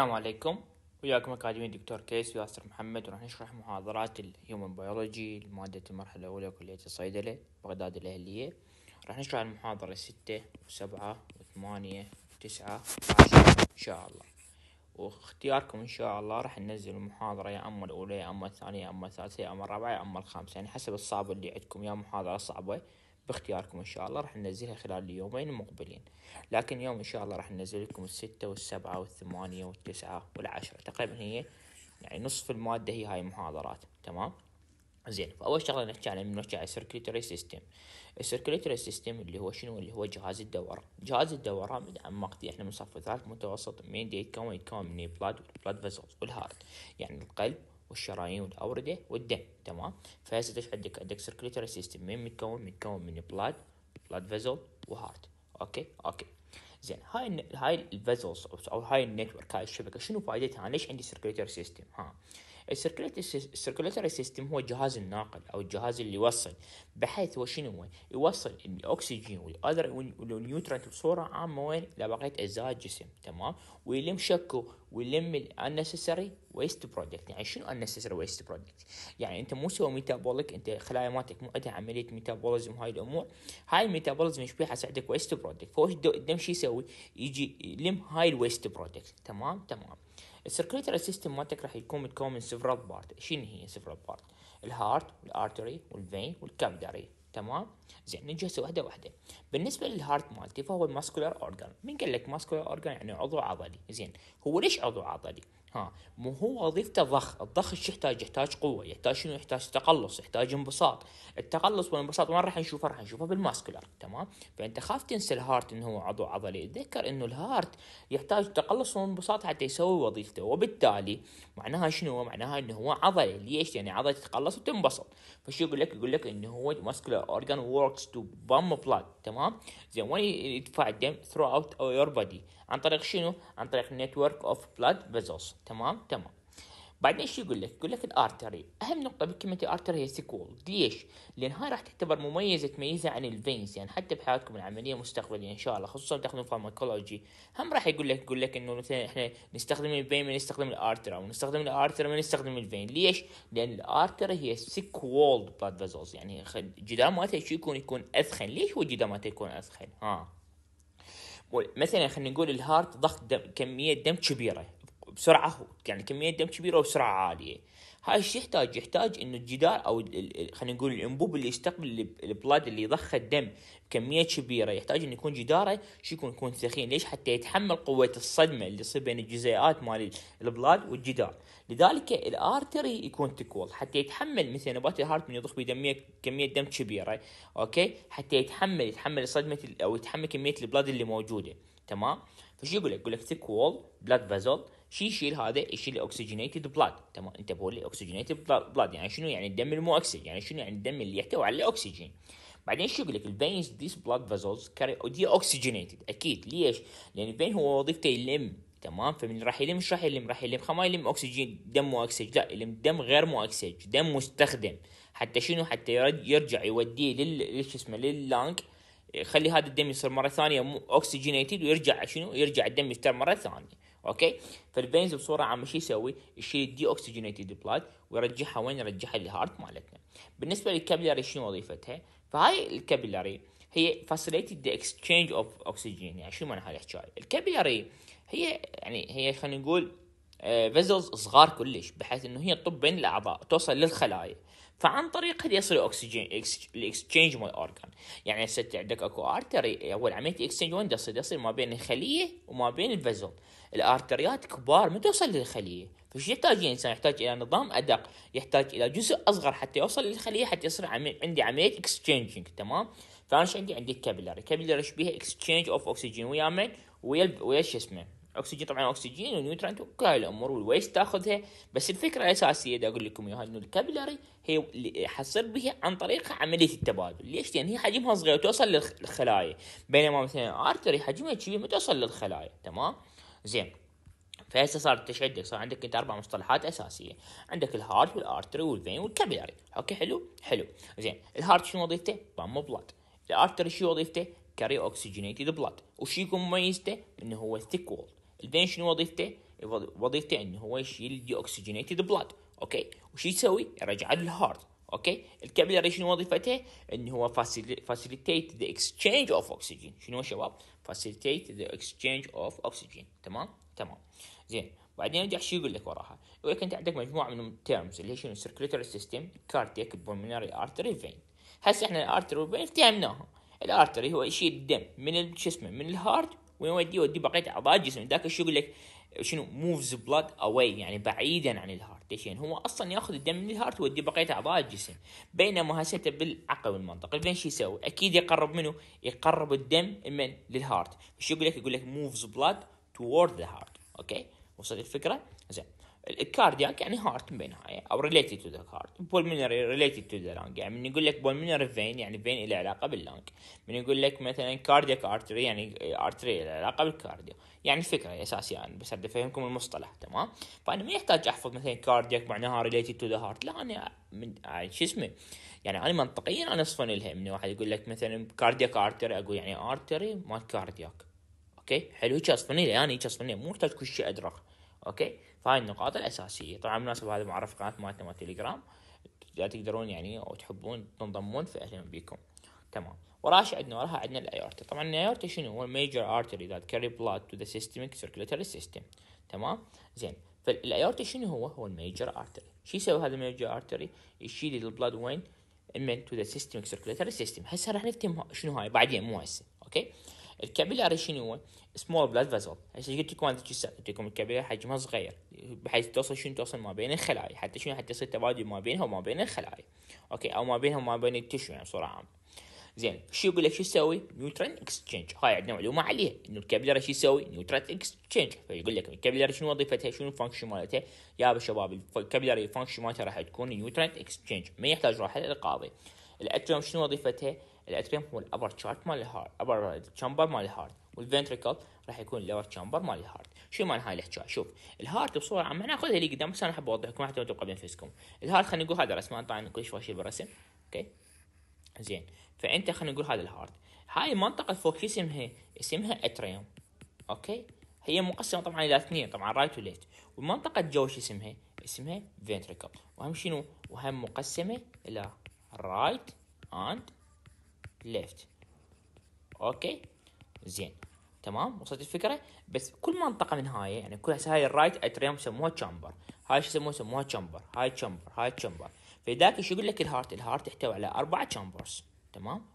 السلام عليكم وياكم أكاديمي دكتور كيس وياسر محمد وراح نشرح محاضرات الهيومن بيولوجي لمادة المرحلة الأولى كلية الصيدلة بغداد الأهلية راح نشرح المحاضرة ستة وسبعة وثمانية وتسعة وعشرة إن شاء الله واختياركم إن شاء الله راح ننزل المحاضرة يا أما الأولى يا أما الثانية يا أما الثالثة يا أما الرابعة يا أما الخامسة يعني حسب الصعب اللي عندكم يا محاضرة صعبة باختياركم ان شاء الله راح ننزلها خلال اليومين المقبلين لكن اليوم ان شاء الله راح ننزل لكم الستة والسبعة والثمانية والتسعة والعشرة تقريبا هي يعني نصف المادة هي هاي المحاضرات تمام زين فاول شغله نحكي عنها بنحكي عن السيركيتوري سيستم السيركيتوري سيستم اللي هو شنو اللي هو جهاز الدوره جهاز الدوره مقضي احنا من صف ثالث متوسط مين دي يتكون يتكون من البلاد والبلاد فيزلز والهارت يعني القلب والشرايين والأوردة والدم تمام فهسه ايش عندك عندك سيركليتري سيستم مين متكون متكون من بلاد بلاد فيزل وهارت اوكي اوكي زين هاي هاي الفيزلز او هاي النتورك هاي الشبكه شنو فائدتها ليش عندي سيركليتري سيستم ها السيركوليتري سيستم هو الجهاز الناقل او الجهاز اللي يوصل بحيث هو شنو هو يوصل الاكسجين والاذر والنيوترنت بصوره عامه وين لبقيه اجزاء الجسم تمام ويلم شكو ويلم الانسيسري ويست برودكت يعني شنو انسيسري ويست برودكت يعني انت مو سوى ميتابوليك انت خلايا مالتك مو عندها عمليه ميتابوليزم هاي الامور هاي الميتابوليزم ايش بيها عندك ويست برودكت فهو الدم شو يسوي يجي يلم هاي الويست برودكت تمام تمام السيركليتري سيستم مالتك راح يكون متكون من سيفرال بارت شنو هي سيفرال بارت الهارت والارتري والفين والكابداري تمام زين نجي هسه وحده وحده بالنسبه للهارت مالتي فهو الماسكولار اورجان من قال لك ماسكولار اورجان يعني عضو عضلي زين هو ليش عضو عضلي ها مو هو وظيفته ضخ الضخ ايش يحتاج يحتاج قوه يحتاج شنو يحتاج تقلص يحتاج انبساط التقلص والانبساط وين راح نشوفه راح نشوفه بالماسكولار تمام فانت خاف تنسى الهارت انه هو عضو عضلي تذكر انه الهارت يحتاج تقلص وانبساط حتى يسوي وظيفته وبالتالي معناها شنو معناها انه هو عضلي ليش يعني عضله تتقلص وتنبسط فشو يقول لك يقول لك انه هو ماسكولار اورجان وركس تو بام بلاد تمام زين وين يدفع الدم ثرو اوت اور بودي عن طريق شنو عن طريق نتورك اوف بلاد فيزلز تمام تمام بعدين ايش يقول لك؟ يقول لك الارتري، اهم نقطة بكلمة الارتري هي سيكول، ليش؟ لان هاي راح تعتبر مميزة تميزها عن الفينز، يعني حتى بحياتكم العملية المستقبلية ان شاء الله خصوصا تاخذون فارماكولوجي، هم راح يقول لك يقول لك انه مثلا احنا نستخدم الفين من نستخدم او نستخدم الارتر من نستخدم الفين، ليش؟ لان الارتري هي سيك وولد بلاد فيزلز، يعني جدار مالتها شو يكون يكون اثخن، ليش هو الجدار مالتها يكون اثخن؟ ها مثلا خلينا نقول الهارت ضغط دم كمية دم كبيرة بسرعه يعني كميه دم كبيره وبسرعه عاليه هاي الشيء يحتاج يحتاج انه الجدار او خلينا نقول الانبوب اللي يستقبل البلاد اللي يضخ الدم بكميه كبيره يحتاج انه يكون جداره شو يكون يكون ثخين ليش حتى يتحمل قوه الصدمه اللي تصير بين الجزيئات مال البلاد والجدار لذلك الارتري يكون تكول حتى يتحمل مثل نبات الهارت من يضخ بدميه كميه دم كبيره اوكي حتى يتحمل يتحمل صدمه او يتحمل كميه البلاد اللي موجوده تمام فشو يقول لك يقول لك ثيك وول بلاد فازل شي يشيل هذا يشيل اوكسجينيتد بلاد تمام انت بولي اوكسجينيتد بلاد يعني شنو يعني الدم المو اكسج يعني شنو يعني الدم اللي يحتوي على الاكسجين بعدين شو يقول لك الفينز ذيس بلاد فازلز كاري دي اوكسجينيتد اكيد ليش؟ لان الفين هو وظيفته يلم تمام فمن راح يلم ايش راح يلم؟ راح يلم ما يلم اكسجين دم مو اكسج لا يلم دم غير مو اكسج دم مستخدم حتى شنو حتى يرجع يوديه لل شو اسمه لللانك يخلي هذا الدم يصير مره ثانيه اكسجينيتد ويرجع شنو؟ يرجع الدم يصير مره ثانيه اوكي فالفينز بصوره عامه شو يسوي؟ يشيل الدي اوكسجينيتد بلاد ويرجعها وين؟ يرجعها للهارت مالتنا. بالنسبه للكابلري شنو وظيفتها؟ فهاي الكابلري هي فاسيليتد ذا اكسشينج اوف اوكسجين يعني شو معنى هاي الحكايه؟ الكابلري هي يعني هي خلينا نقول فيزلز آه، صغار كلش بحيث انه هي تطب بين الاعضاء توصل للخلايا فعن طريق هذا يصل الاكسجين الاكسجينج مال اورجان يعني هسه عندك اكو ارتري اول عمليه اكسشينج وين تصير يصير ما بين الخليه وما بين الفزل الارتريات كبار ما توصل للخليه فش يحتاج الانسان يحتاج الى نظام ادق يحتاج الى جزء اصغر حتى يوصل للخليه حتى يصير عندي عمليه اكسجينجينج تمام فانا ايش عندي عندي الكابيلاري الكابيلاري ايش بيها اكسجينج اوف اكسجين ويا من ويا ويا شو اسمه اكسجين طبعا اكسجين ونيوترنت وكل هاي الامور والويست تاخذها بس الفكره الاساسيه دا اقول لكم اياها انه الكابيلاري هي حصير به عن طريق عمليه التبادل ليش لان هي حجمها صغير توصل للخلايا بينما مثلا ارتري حجمها كبير ما توصل للخلايا تمام زين فهسه صار التشدد صار عندك انت اربع مصطلحات اساسيه عندك الهارت والارتري والفين والكابيلاري اوكي حلو حلو زين الهارت شنو وظيفته بام بلاد الارتري شنو وظيفته كاري اوكسجينيتد بلاد وش يكون مميزته انه هو ثيك وول الفين شنو وظيفته وظيفته انه هو يشيل دي اوكسجينيتد بلاد اوكي وش يسوي يرجع للهارد اوكي الكابيلاري شنو وظيفته ان هو فاسيليتيت ذا اكسشينج اوف اوكسجين شنو شباب فاسيليتيت ذا اكسشينج اوف اوكسجين تمام تمام زين بعدين يرجع شو يقول لك وراها يقول لك انت عندك مجموعه من التيرمز اللي هي شنو circulatory سيستم cardiac pulmonary ارتري فين هسه احنا الارتري vein فهمناها الارتري هو يشيل الدم من شو اسمه من الهارت وين يوديه بقيه اعضاء الجسم ذاك شو يقول لك شنو موفز بلاد اواي يعني بعيدا عن الهارت دشين هو اصلا ياخذ الدم من الهارت ويوديه بقيه اعضاء الجسم بينما هسته بالعقل والمنطق فين شو يسوي اكيد يقرب منه يقرب الدم من للهارت شو يقول لك يقول لك موفز بلاد توورد ذا هارت اوكي وصلت الفكره زين الكاردياك يعني هارت من بينها يعني او ريليتد تو ذا هارت بولمونري ريليتد تو ذا لانج يعني من يقول لك بولمونري فين يعني فين له علاقه باللانج من يقول لك مثلا كاردياك ارتري يعني ارتري له علاقه بالكارديو يعني الفكره اساسيه يعني بس بدي افهمكم المصطلح تمام فانا ما يحتاج احفظ مثلا كاردياك معناها ريليتد تو ذا هارت لا انا من يعني شو اسمه يعني انا منطقيا انا اصفن لها من واحد يقول لك مثلا كاردياك ارتري اقول يعني ارتري مال كاردياك اوكي حلو هيك اصفن لها يعني هيك اصفن مو محتاج كل شيء ادرخ اوكي فهاي النقاط الاساسيه طبعا بالمناسبه هذا معرف قناه مالتنا مال تليجرام اذا تقدرون يعني او تحبون تنضمون فاهلا بيكم تمام وراش عندنا وراها عندنا الايورتا طبعا الايورتا شنو هو الميجر ارتري ذات كاري بلاد تو ذا سيستميك سيركيلاتوري سيستم تمام زين فالايورتا شنو هو هو الميجر ارتري شو يسوي هذا الميجر ارتري يشيل البلاد وين من تو ذا سيستميك سيركيلاتوري سيستم هسه راح نفتهم شنو هاي بعدين مو هسه اوكي الكابيلاري شنو هو؟ سمول بلاد فازل هسه قلت لكم هذا قلت لكم الكابيلاري حجمها صغير بحيث توصل شنو توصل ما بين الخلايا حتى شنو حتى يصير تبادل ما بينها وما بين الخلايا اوكي او ما بينها وما بين التشو يعني بصوره عامه زين شو يقول لك شو يسوي؟ نيوترن اكسشينج هاي عندنا معلومه عليها انه الكابيلاري شو يسوي؟ نيوترن اكسشينج فيقول لك الكابيلاري شنو وظيفتها؟ شنو الفانكشن مالتها؟ يا شباب الكابيلاري الفانكشن مالتها راح تكون نيوترن اكسشينج ما يحتاج راحه للقاضي الاتريوم شنو وظيفتها؟ الاتريوم هو الابر تشارت مال الهارت ابر تشامبر مال الهارت والفنتريكل راح يكون اللور تشامبر مال الهارت شو معنى هاي الحكي شوف الهارت بصوره عامه ناخذها لي قدام بس انا احب اوضح لكم حتى تبقى بنفسكم الهارت خلينا نقول هذا انا طبعا كل شيء بالرسم اوكي زين فانت خلينا نقول هذا الهارت هاي المنطقه فوق شو اسمها اسمها اتريوم اوكي هي مقسمه طبعا الى اثنين طبعا رايت وليفت والمنطقه الجو شو اسمها اسمها فنتريكل وهم شنو وهم مقسمه الى رايت اند ليفت اوكي زين تمام وصلت الفكره بس كل منطقه من هاي يعني كل هاي الرايت اتريوم يسموها تشامبر هاي شو يسموها يسموها تشامبر هاي تشامبر هاي تشامبر فذاك شو يقول لك الهارت الهارت يحتوي على اربع تشامبرز تمام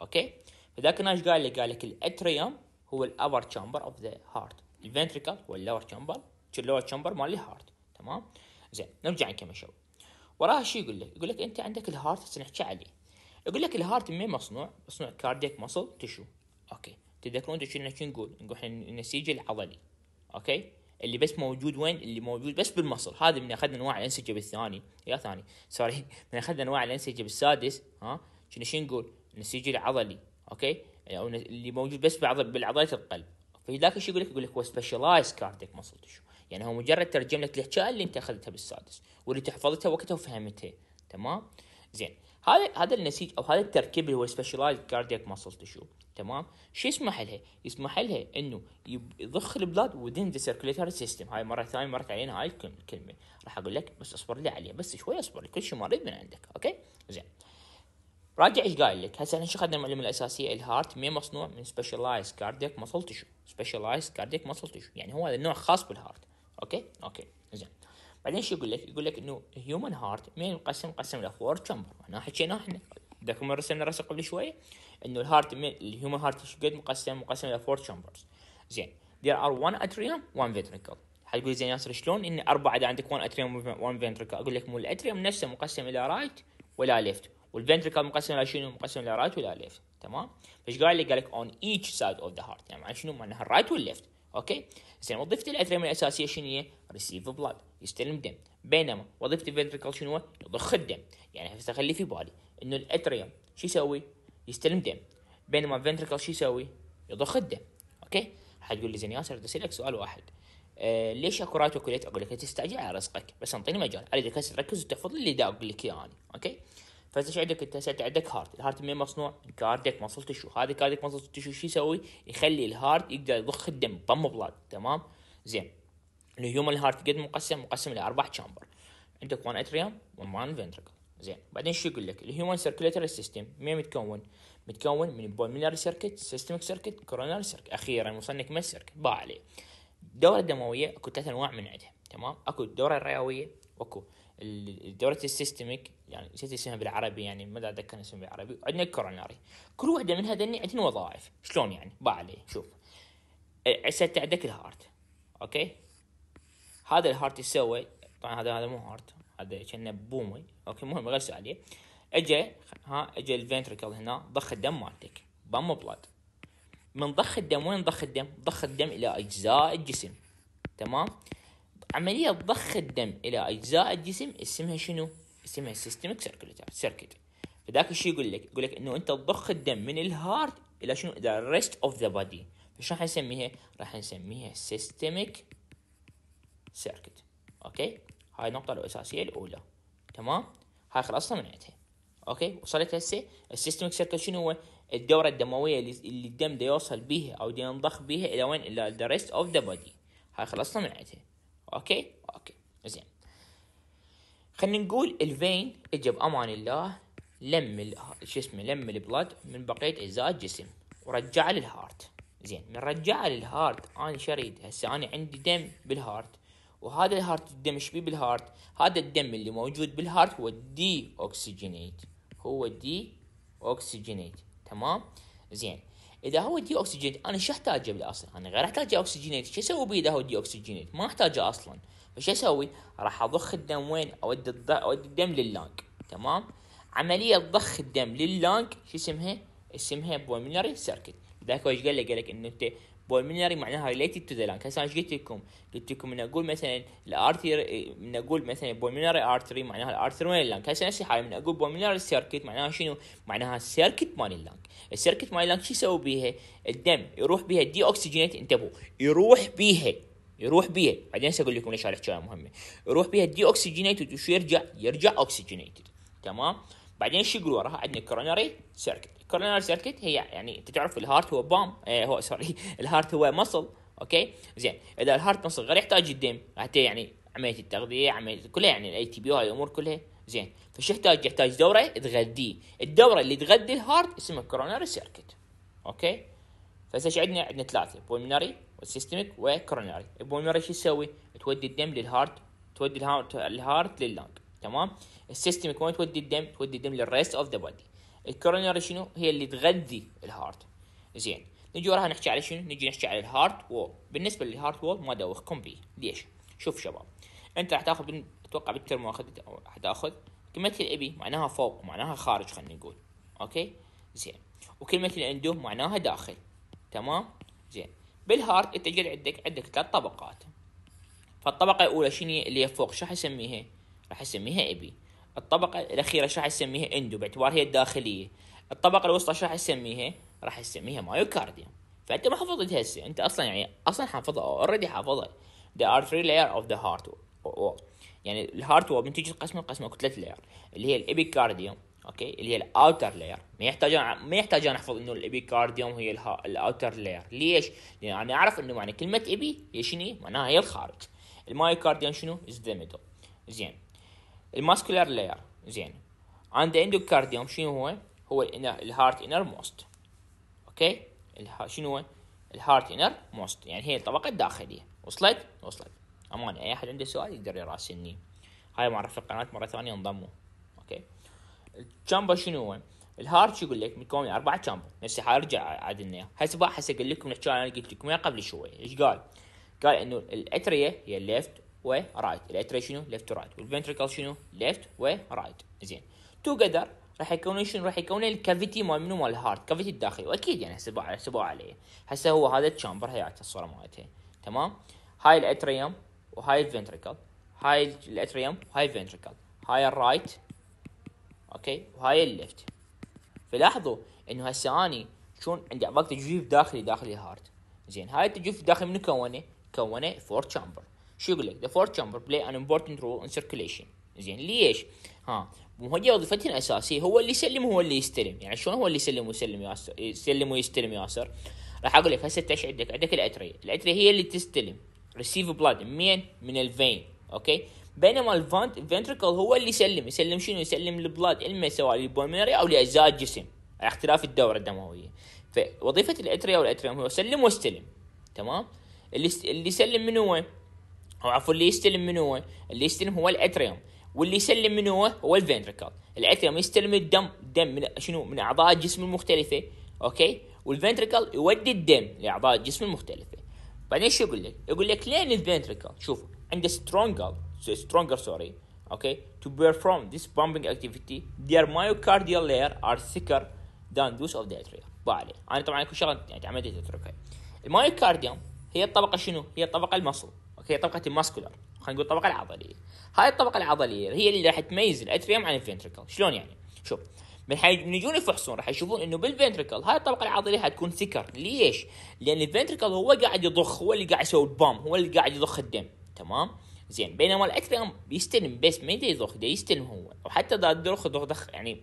اوكي فذاك ناش قال لك قال لك الاتريوم هو الابر تشامبر اوف ذا هارت الفنتريكل هو اللور تشامبر اللور تشامبر مال الهارت تمام زين نرجع نكمل شوي وراها شو يقول لك يقول لك انت عندك الهارت نحكي عليه اقول لك الهارت من مصنوع؟ مصنوع كاردياك مصل تشو اوكي تتذكرون ايش كنا نقول؟ نقول احنا النسيج العضلي اوكي اللي بس موجود وين؟ اللي موجود بس بالمصل، هذا من اخذنا انواع الانسجه بالثاني يا ثاني سوري من اخذنا انواع الانسجه بالسادس ها كنا شو نقول؟ النسيج العضلي اوكي؟ او اللي موجود بس بعض بالعضلات القلب فذاك الشيء يقول لك؟ يقول لك هو سبيشلايز كارديك مصل تشو يعني هو مجرد ترجم لك الاشياء اللي انت اخذتها بالسادس واللي تحفظتها وقتها وفهمتها تمام؟ زين هذا هذا النسيج او هذا التركيب اللي هو سبيشلايزد كاردياك ماسل تشو تمام شو يسمح لها؟ يسمح لها انه يضخ البلاد وذين ذا سيركوليتري سيستم هاي مره ثانيه مرت علينا هاي الكلمه راح اقول لك بس اصبر لي عليها بس شوي اصبر لي كل شيء مريض من عندك اوكي زين راجع ايش قايل لك هسه احنا شو اخذنا المعلومه الاساسيه الهارت مين مصنوع من سبيشلايز كاردياك ماسل تشو سبيشلايز كاردياك ماسل تشو يعني هو هذا النوع خاص بالهارت اوكي اوكي زين بعدين شو يقول لك يقول لك انه هيومن هارت مين ينقسم قسم لفور تشامبر احنا حكينا احنا ذاكم رسمنا رسم قبل شوي انه الهارت الهيومن هارت شو قد مقسم مقسم الى فور تشامبرز زين ذير ار وان اتريوم وان ventricle حتقول زين ياسر شلون ان اربعه اذا عندك 1 اتريوم 1 ventricle اقول لك مو الاتريوم نفسه مقسم الى رايت ولا ليفت والفنتريكل مقسم الى شنو مقسم الى رايت ولا ليفت تمام فايش قال لي قال لك اون ايتش سايد اوف ذا هارت، يعني شنو معناها الرايت والليفت اوكي زين وظيفه الاتريوم الاساسيه شنو هي ريسيف بلاد، يستلم دم بينما وظيفة الفنتريكل شنو هو؟ يضخ الدم يعني هسه خلي في بالي انه الاتريوم شو يسوي؟ يستلم دم بينما الفنتريكل شو يسوي؟ يضخ الدم اوكي حتقول لي زين ياسر بدي اسالك سؤال واحد آه ليش اكو رايت وكليت اقول لك تستعجل على رزقك بس انطيني مجال اريدك هسه تركز وتحفظ اللي دا اقول لك اياه يعني. انا اوكي فانت ايش عندك انت هسه عندك هارت الهارت من مصنوع كارديك مسل تشو هذا كارديك مسل تشو شو يسوي يخلي الهارت يقدر يضخ الدم بام بلاد تمام زين الهيومن هارت قد مقسم مقسم لاربع تشامبر عندك وان اتريوم وان فنتركل زين بعدين شو يقول لك الهيومن سيركيلاتوري سيستم مين متكون متكون من بولميناري سيركت سيستمك سيركت كوروناري سيركت اخيرا وصلنا كم سيركت باع عليه الدوره الدمويه اكو ثلاث انواع من عندها تمام اكو الدوره الرئويه واكو الدوره السيستميك يعني نسيت اسمها بالعربي يعني ما اتذكر اسمها بالعربي عندنا الكوروناري كل وحده من هذني عندنا وظائف شلون يعني باع عليه شوف هسه عندك الهارت اوكي هذا الهارت يسوي طبعا هذا هذا مو هارت هذا كأنه بومي اوكي المهم غير عليه اجى ها اجى الفنتركل هنا ضخ الدم مالتك بام بلاد من ضخ الدم وين ضخ الدم؟ ضخ الدم الى اجزاء الجسم تمام؟ عملية ضخ الدم الى اجزاء الجسم اسمها شنو؟ اسمها سيستمك سيركت فذاك الشيء يقول لك يقول لك انه انت تضخ الدم من الهارت الى شنو؟ الى ريست اوف ذا بادي فشو راح نسميها؟ راح نسميها سيستمك سيركت اوكي هاي النقطة الأساسية الأولى تمام هاي خلصنا من عندها اوكي وصلت هسه السيستمك سيركت شنو هو الدورة الدموية اللي الدم دا يوصل بيها او دا ينضخ بيها الى وين الى ذا ريست اوف ذا بودي هاي خلصنا من عندها اوكي اوكي زين خلينا نقول الفين اجى بامان الله لم شو اسمه لم البلد من بقيه اجزاء الجسم ورجعه للهارت زين من رجعه للهارت انا شريد هسه انا عندي دم بالهارت وهذا الهارت ايش بيه بالهارت هذا الدم اللي موجود بالهارت هو الدي اوكسجينيت هو الدي اوكسجينيت تمام زين اذا هو دي اوكسجينيت انا شو احتاجه بالاصل انا غير احتاج اوكسجينيت شو اسوي به اذا هو دي اوكسجينيت ما احتاجه اصلا فش اسوي راح اضخ الدم وين اودي اودي الدم لللانك تمام عمليه ضخ الدم لللانك شو اسمها اسمها بولمينري سيركت ذاك هو ايش قال لك قال لك انه انت بولمينري معناها ريليتد تو ذا لانك هسه ايش قلت لكم قلت لكم من اقول مثلا الارتري من اقول مثلا بولمينري ارتري معناها الارتري مال اللنج هسه نفس الحاله من اقول بولمينري سيركت معناها شنو معناها السيركت مال اللانك السيركت مال اللانك شو يسوي بيها الدم يروح بيها دي اوكسجينيت انتبهوا يروح بيها يروح بيها بعدين هسه اقول لكم ليش هالحكايه مهمه يروح بيها دي اوكسجينيتد وشو يرجع يرجع اوكسجينيتد تمام بعدين شو يقول وراها عندنا كورونري سيركت كورونار سيركت هي يعني انت تعرف الهارت هو بام آه هو سوري الهارت هو مصل اوكي زين اذا الهارت مصل غير يحتاج الدم حتى يعني عمليه التغذيه عمليه كلها يعني الاي تي بي وهاي الامور كلها زين فش يحتاج يحتاج دوره تغذيه الدوره اللي تغذي الهارت اسمها كورونار سيركت اوكي فهسه شو عندنا عندنا ثلاثه بولمناري والسيستميك وكوروناري البولمناري شو تسوي تودي الدم للهارت تودي الهارت الهارت تمام السيستميك وين تودي الدم تودي الدم للريست اوف ذا بودي الكورونري شنو هي اللي تغذي الهارت زين نجي وراها نحكي على شنو نجي نحكي على الهارت وول بالنسبه للهارت وول ما ادوخكم بيه ليش شوف شباب انت راح تاخذ اتوقع بالترم راح تاخذ كلمه الابي معناها فوق معناها خارج خلينا نقول اوكي زين وكلمه الاندو معناها داخل تمام زين بالهارت انت جد عندك عندك ثلاث طبقات فالطبقه الاولى شنو اللي هي فوق شو راح اسميها راح اسميها ابي الطبقة الأخيرة شو راح يسميها اندو باعتبار هي الداخلية الطبقة الوسطى شو راح يسميها راح يسميها مايوكارديا فأنت ما حفظت هسه أنت أصلا يعني أصلا حافظها أوريدي حافظها there are three layers of the heart wall يعني الهارت وول تيجي القسم القسمة كتلة لاير اللي هي الإبيكارديوم اوكي اللي هي الاوتر لاير ما يحتاج ما يحتاج انا احفظ انه الابيكارديوم هي الاوتر لاير ليش؟ لان انا اعرف انه معنى كلمه ابي هي شنو؟ معناها هي الخارج المايوكارديوم شنو؟ از ذا ميدل زين الماسكولار لاير زين عند اندوكارديوم شنو هو هو الهارت انر موست اوكي شنو هو الهارت انر موست يعني هي الطبقه الداخليه وصلت وصلت امان اي احد عنده سؤال يقدر يراسلني هاي معرف القناه مره ثانيه انضموا اوكي الشامبا شنو هو الهارت شو يقول لك متكون من اربع شامبا نفس حارجع عدلنا هسه هسه اقول لكم الحكي انا قلت لكم قبل شوي ايش قال قال انه الاتريه هي الليفت ورايت الاتري شنو ليفت ورايت والفنتريكل شنو ليفت ورايت زين توجذر راح يكون شنو راح يكون الكافيتي مال منو مال الهارت كافيتي الداخلي واكيد يعني حسبوا على حسبوا عليه هسه هو هذا الشامبر هي الصوره مالته تمام هاي الاتريوم وهاي الفنتريكل هاي الاتريوم وهاي الفنتريكل هاي الرايت اوكي وهاي الليفت فلاحظوا انه هسه اني شلون عندي عباك تجويف داخلي داخل الهارت زين هاي التجويف الداخلي منو كونه؟ كونه فور تشامبر شو يقول لك The fourth chamber play an important role in circulation زين ليش؟ ها مو هي وظيفتهم الاساسيه هو اللي يسلم هو اللي يستلم يعني شلون هو اللي يسلم ويسلم ياسر يسلم ويستلم ياسر راح اقول لك هسه ايش عندك عندك الاتريه الاتريه هي اللي تستلم ريسيف بلاد منين من الفين اوكي بينما الفانت الفنتركل هو اللي يسلم يسلم شنو يسلم البلاد اما سواء للبولمنري او لاجزاء الجسم على اختلاف الدوره الدمويه فوظيفه الاتريا والاتريوم هو سلم واستلم تمام اللي اللي يسلم من هو هو عفوا اللي يستلم من هو اللي يستلم هو الاتريوم واللي يسلم من هو هو الفنتركل الاتريوم يستلم الدم الدم من شنو من اعضاء الجسم المختلفه اوكي والفنتركل يودي الدم لاعضاء الجسم المختلفه بعدين شو يقول لك يقول لك لين الفنتركل شوف عنده سترونجر سترونجر سوري اوكي تو بيرفورم ذيس بامبنج اكتيفيتي their myocardial layer are thicker than those of the atria بالي طيب، انا طبعا كل شغله يعني عملت اتركها المايوكارديوم هي الطبقه شنو هي الطبقه المصل هي طبقة الماسكولار خلينا نقول الطبقة العضلية هاي الطبقة العضلية هي اللي راح تميز الاتريوم عن الفنتركل شلون يعني شوف من من يجون يفحصون راح يشوفون انه بالفنتركل هاي الطبقه العضليه حتكون ثكر ليش؟ لان الفنتركل هو قاعد يضخ هو اللي قاعد يسوي البام هو اللي قاعد يضخ الدم تمام؟ زين بينما الاتريوم بيستلم بس ما يضخ ده يستلم هو وحتى دا يضخ ضخ يعني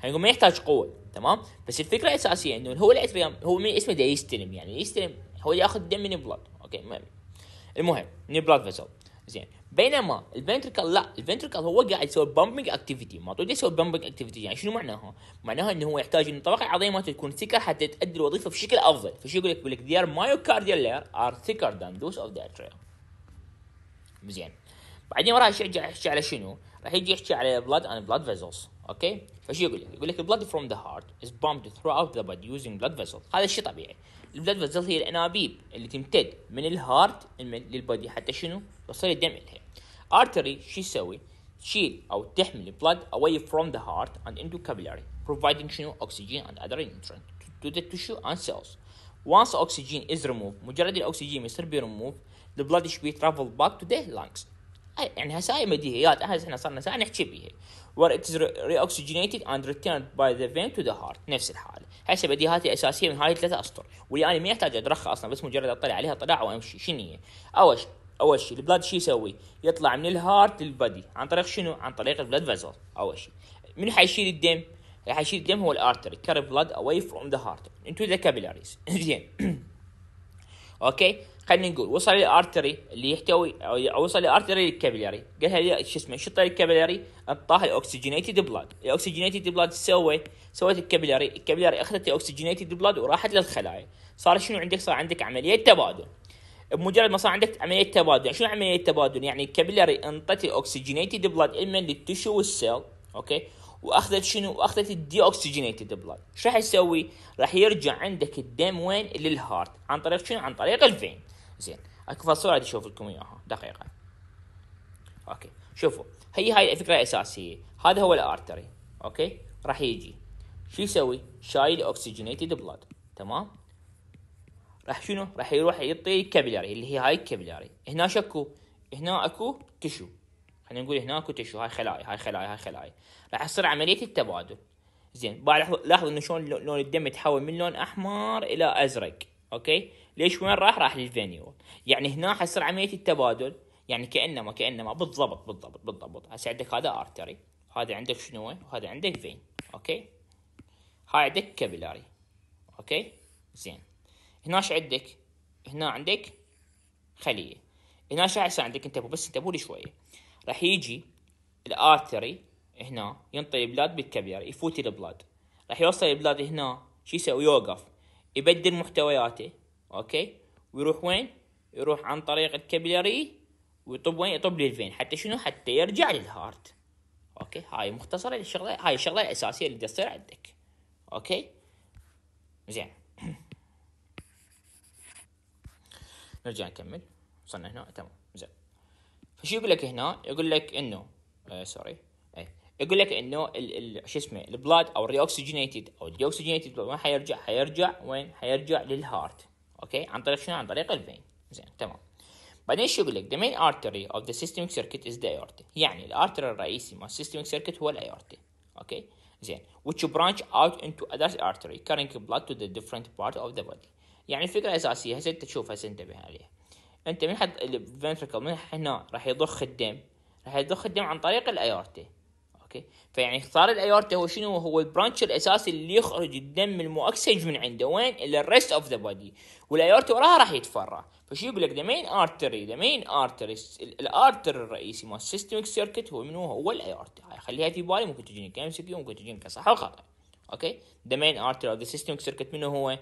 هنقول ما يحتاج قوه تمام بس الفكره الاساسيه انه هو الاتريوم هو من اسمه ده يستلم يعني يستلم هو ياخذ دم من بلاد اوكي المهم نيو بلاد فيسل زين بينما الفنتركل لا الفنتركل هو قاعد يسوي بامبنج اكتيفيتي ما تقول يسوي بامبنج اكتيفيتي يعني شنو معناها؟ معناها انه هو يحتاج ان الطبقه العظيمه مالته تكون ثيكر حتى تؤدي الوظيفه بشكل افضل فشو يقول لك؟ يقول لك their myocardial لير are thicker than those of the atria زين بعدين راح يحكي على شنو؟ راح يجي يحكي على blood and blood vessels اوكي؟ فشو يقول لك؟ يقول لك blood from the heart is ثرو throughout the body using blood vessels هذا الشيء طبيعي البلاد فيزل هي الانابيب اللي تمتد من الهارت للبادي حتى شنو يوصل الدم اليها artery شو يسوي تشيل او تحمل blood away from the heart and into capillary providing شنو oxygen and other nutrients to the tissue and cells once oxygen is removed مجرد الاكسجين يصير بي remove the blood should be travel back to the lungs يعني هسا هاي مديهيات هسه احنا صرنا ساعه نحكي بيها where it is reoxygenated and returned by the vein to the heart نفس الحاله هسه بديهاتي الاساسيه من هاي الثلاثه اسطر واللي انا ما يحتاج ادرخها اصلا بس مجرد اطلع عليها طلع وامشي شنو هي؟ اول شيء اول شيء البلاد شو يسوي؟ يطلع من الهارت للبدي عن طريق شنو؟ عن طريق البلاد فازل اول شيء من حيشيل الدم؟ حيشيل الدم هو الارتري carry بلاد اواي فروم ذا هارت انتو ذا كابيلاريز زين اوكي خلينا نقول وصل الارتري اللي يحتوي او وصل الارتري الكابيلاري قال لي شو اسمه شطه الكابيلاري انطاها الاوكسجينيتد بلاد الاوكسجينيتد بلاد سوى سوت الكابيلاري الكابيلاري اخذت الاوكسجينيتد بلاد وراحت للخلايا صار شنو عندك صار عندك عمليه تبادل بمجرد ما صار عندك عمليه تبادل شنو عمليه تبادل يعني الكابيلاري انطت الاوكسجينيتد بلاد اما للتشو والسيل اوكي واخذت شنو واخذت الدي اوكسجينيتد بلاد ايش راح يسوي راح يرجع عندك الدم وين للهارت عن طريق شنو عن طريق الفين زين اكو عاد اشوف لكم اياها دقيقة اوكي شوفوا هي هاي الفكرة الاساسية هذا هو الارتري اوكي راح يجي شو يسوي شايل اوكسجينيتد بلاد تمام راح شنو راح يروح يعطي كابيلاري اللي هي هاي الكابيلاري هنا شكو هنا اكو تشو خلينا نقول هنا اكو تشو هاي خلايا هاي خلايا هاي خلايا راح يصير عملية التبادل زين بعد لاحظوا انه شلون لون الدم يتحول من لون احمر الى ازرق اوكي ليش وين راح راح للفينيول يعني هنا حصل عمليه التبادل يعني كانما كانما بالضبط بالضبط بالضبط هسه عندك هذا ارتري هذا عندك شنو وهذا عندك فين اوكي هاي عندك كابيلاري اوكي زين هنا ايش عندك هنا عندك خليه هنا ايش عندك انت بس انت بولي شويه راح يجي الارتري هنا ينطي البلاد بالكابيلاري يفوت البلاد راح يوصل البلاد هنا شو يسوي يوقف يبدل محتوياته اوكي ويروح وين يروح عن طريق الكابيلاري ويطب وين يطب للفين حتى شنو حتى يرجع للهارت اوكي هاي مختصره الشغله هاي الشغله الاساسيه اللي تصير عندك اوكي زين نرجع نكمل وصلنا هنا تمام زين فشو يقول لك هنا يقول لك انه آه سوري إيه. يقول لك انه شو اسمه البلاد او الريوكسجينيتد او الديوكسجينيتد وين حيرجع؟ حيرجع حيرجع وين حيرجع للهارت اوكي عن طريق شنو عن طريق الفين زين تمام بعدين شو يقول لك the main artery of the systemic circuit is the aorta يعني الارتر الرئيسي مال systemic circuit هو الايورتي اوكي زين which branch out into other artery carrying blood to the different part of the body يعني الفكره الاساسيه هسه انت تشوفها هسه انتبه عليها انت من حد الفنتركل من هنا راح يضخ الدم راح يضخ الدم عن طريق الايورتي اوكي فيعني اختار الايورتا هو شنو هو البرانش الاساسي اللي يخرج الدم المؤكسج من عنده وين الى الريست اوف ذا بودي والايورتا وراها راح يتفرع فشو يقول لك ذا مين ارتري ذا مين ارتري الارتر الرئيسي مال السيستمك سيركت هو منو هو الايورتا هاي خليها في بالي ممكن تجيني كام سكيو ممكن تجيني كصح خطا اوكي ذا مين ارتري اوف ذا سيستمك سيركت منو هو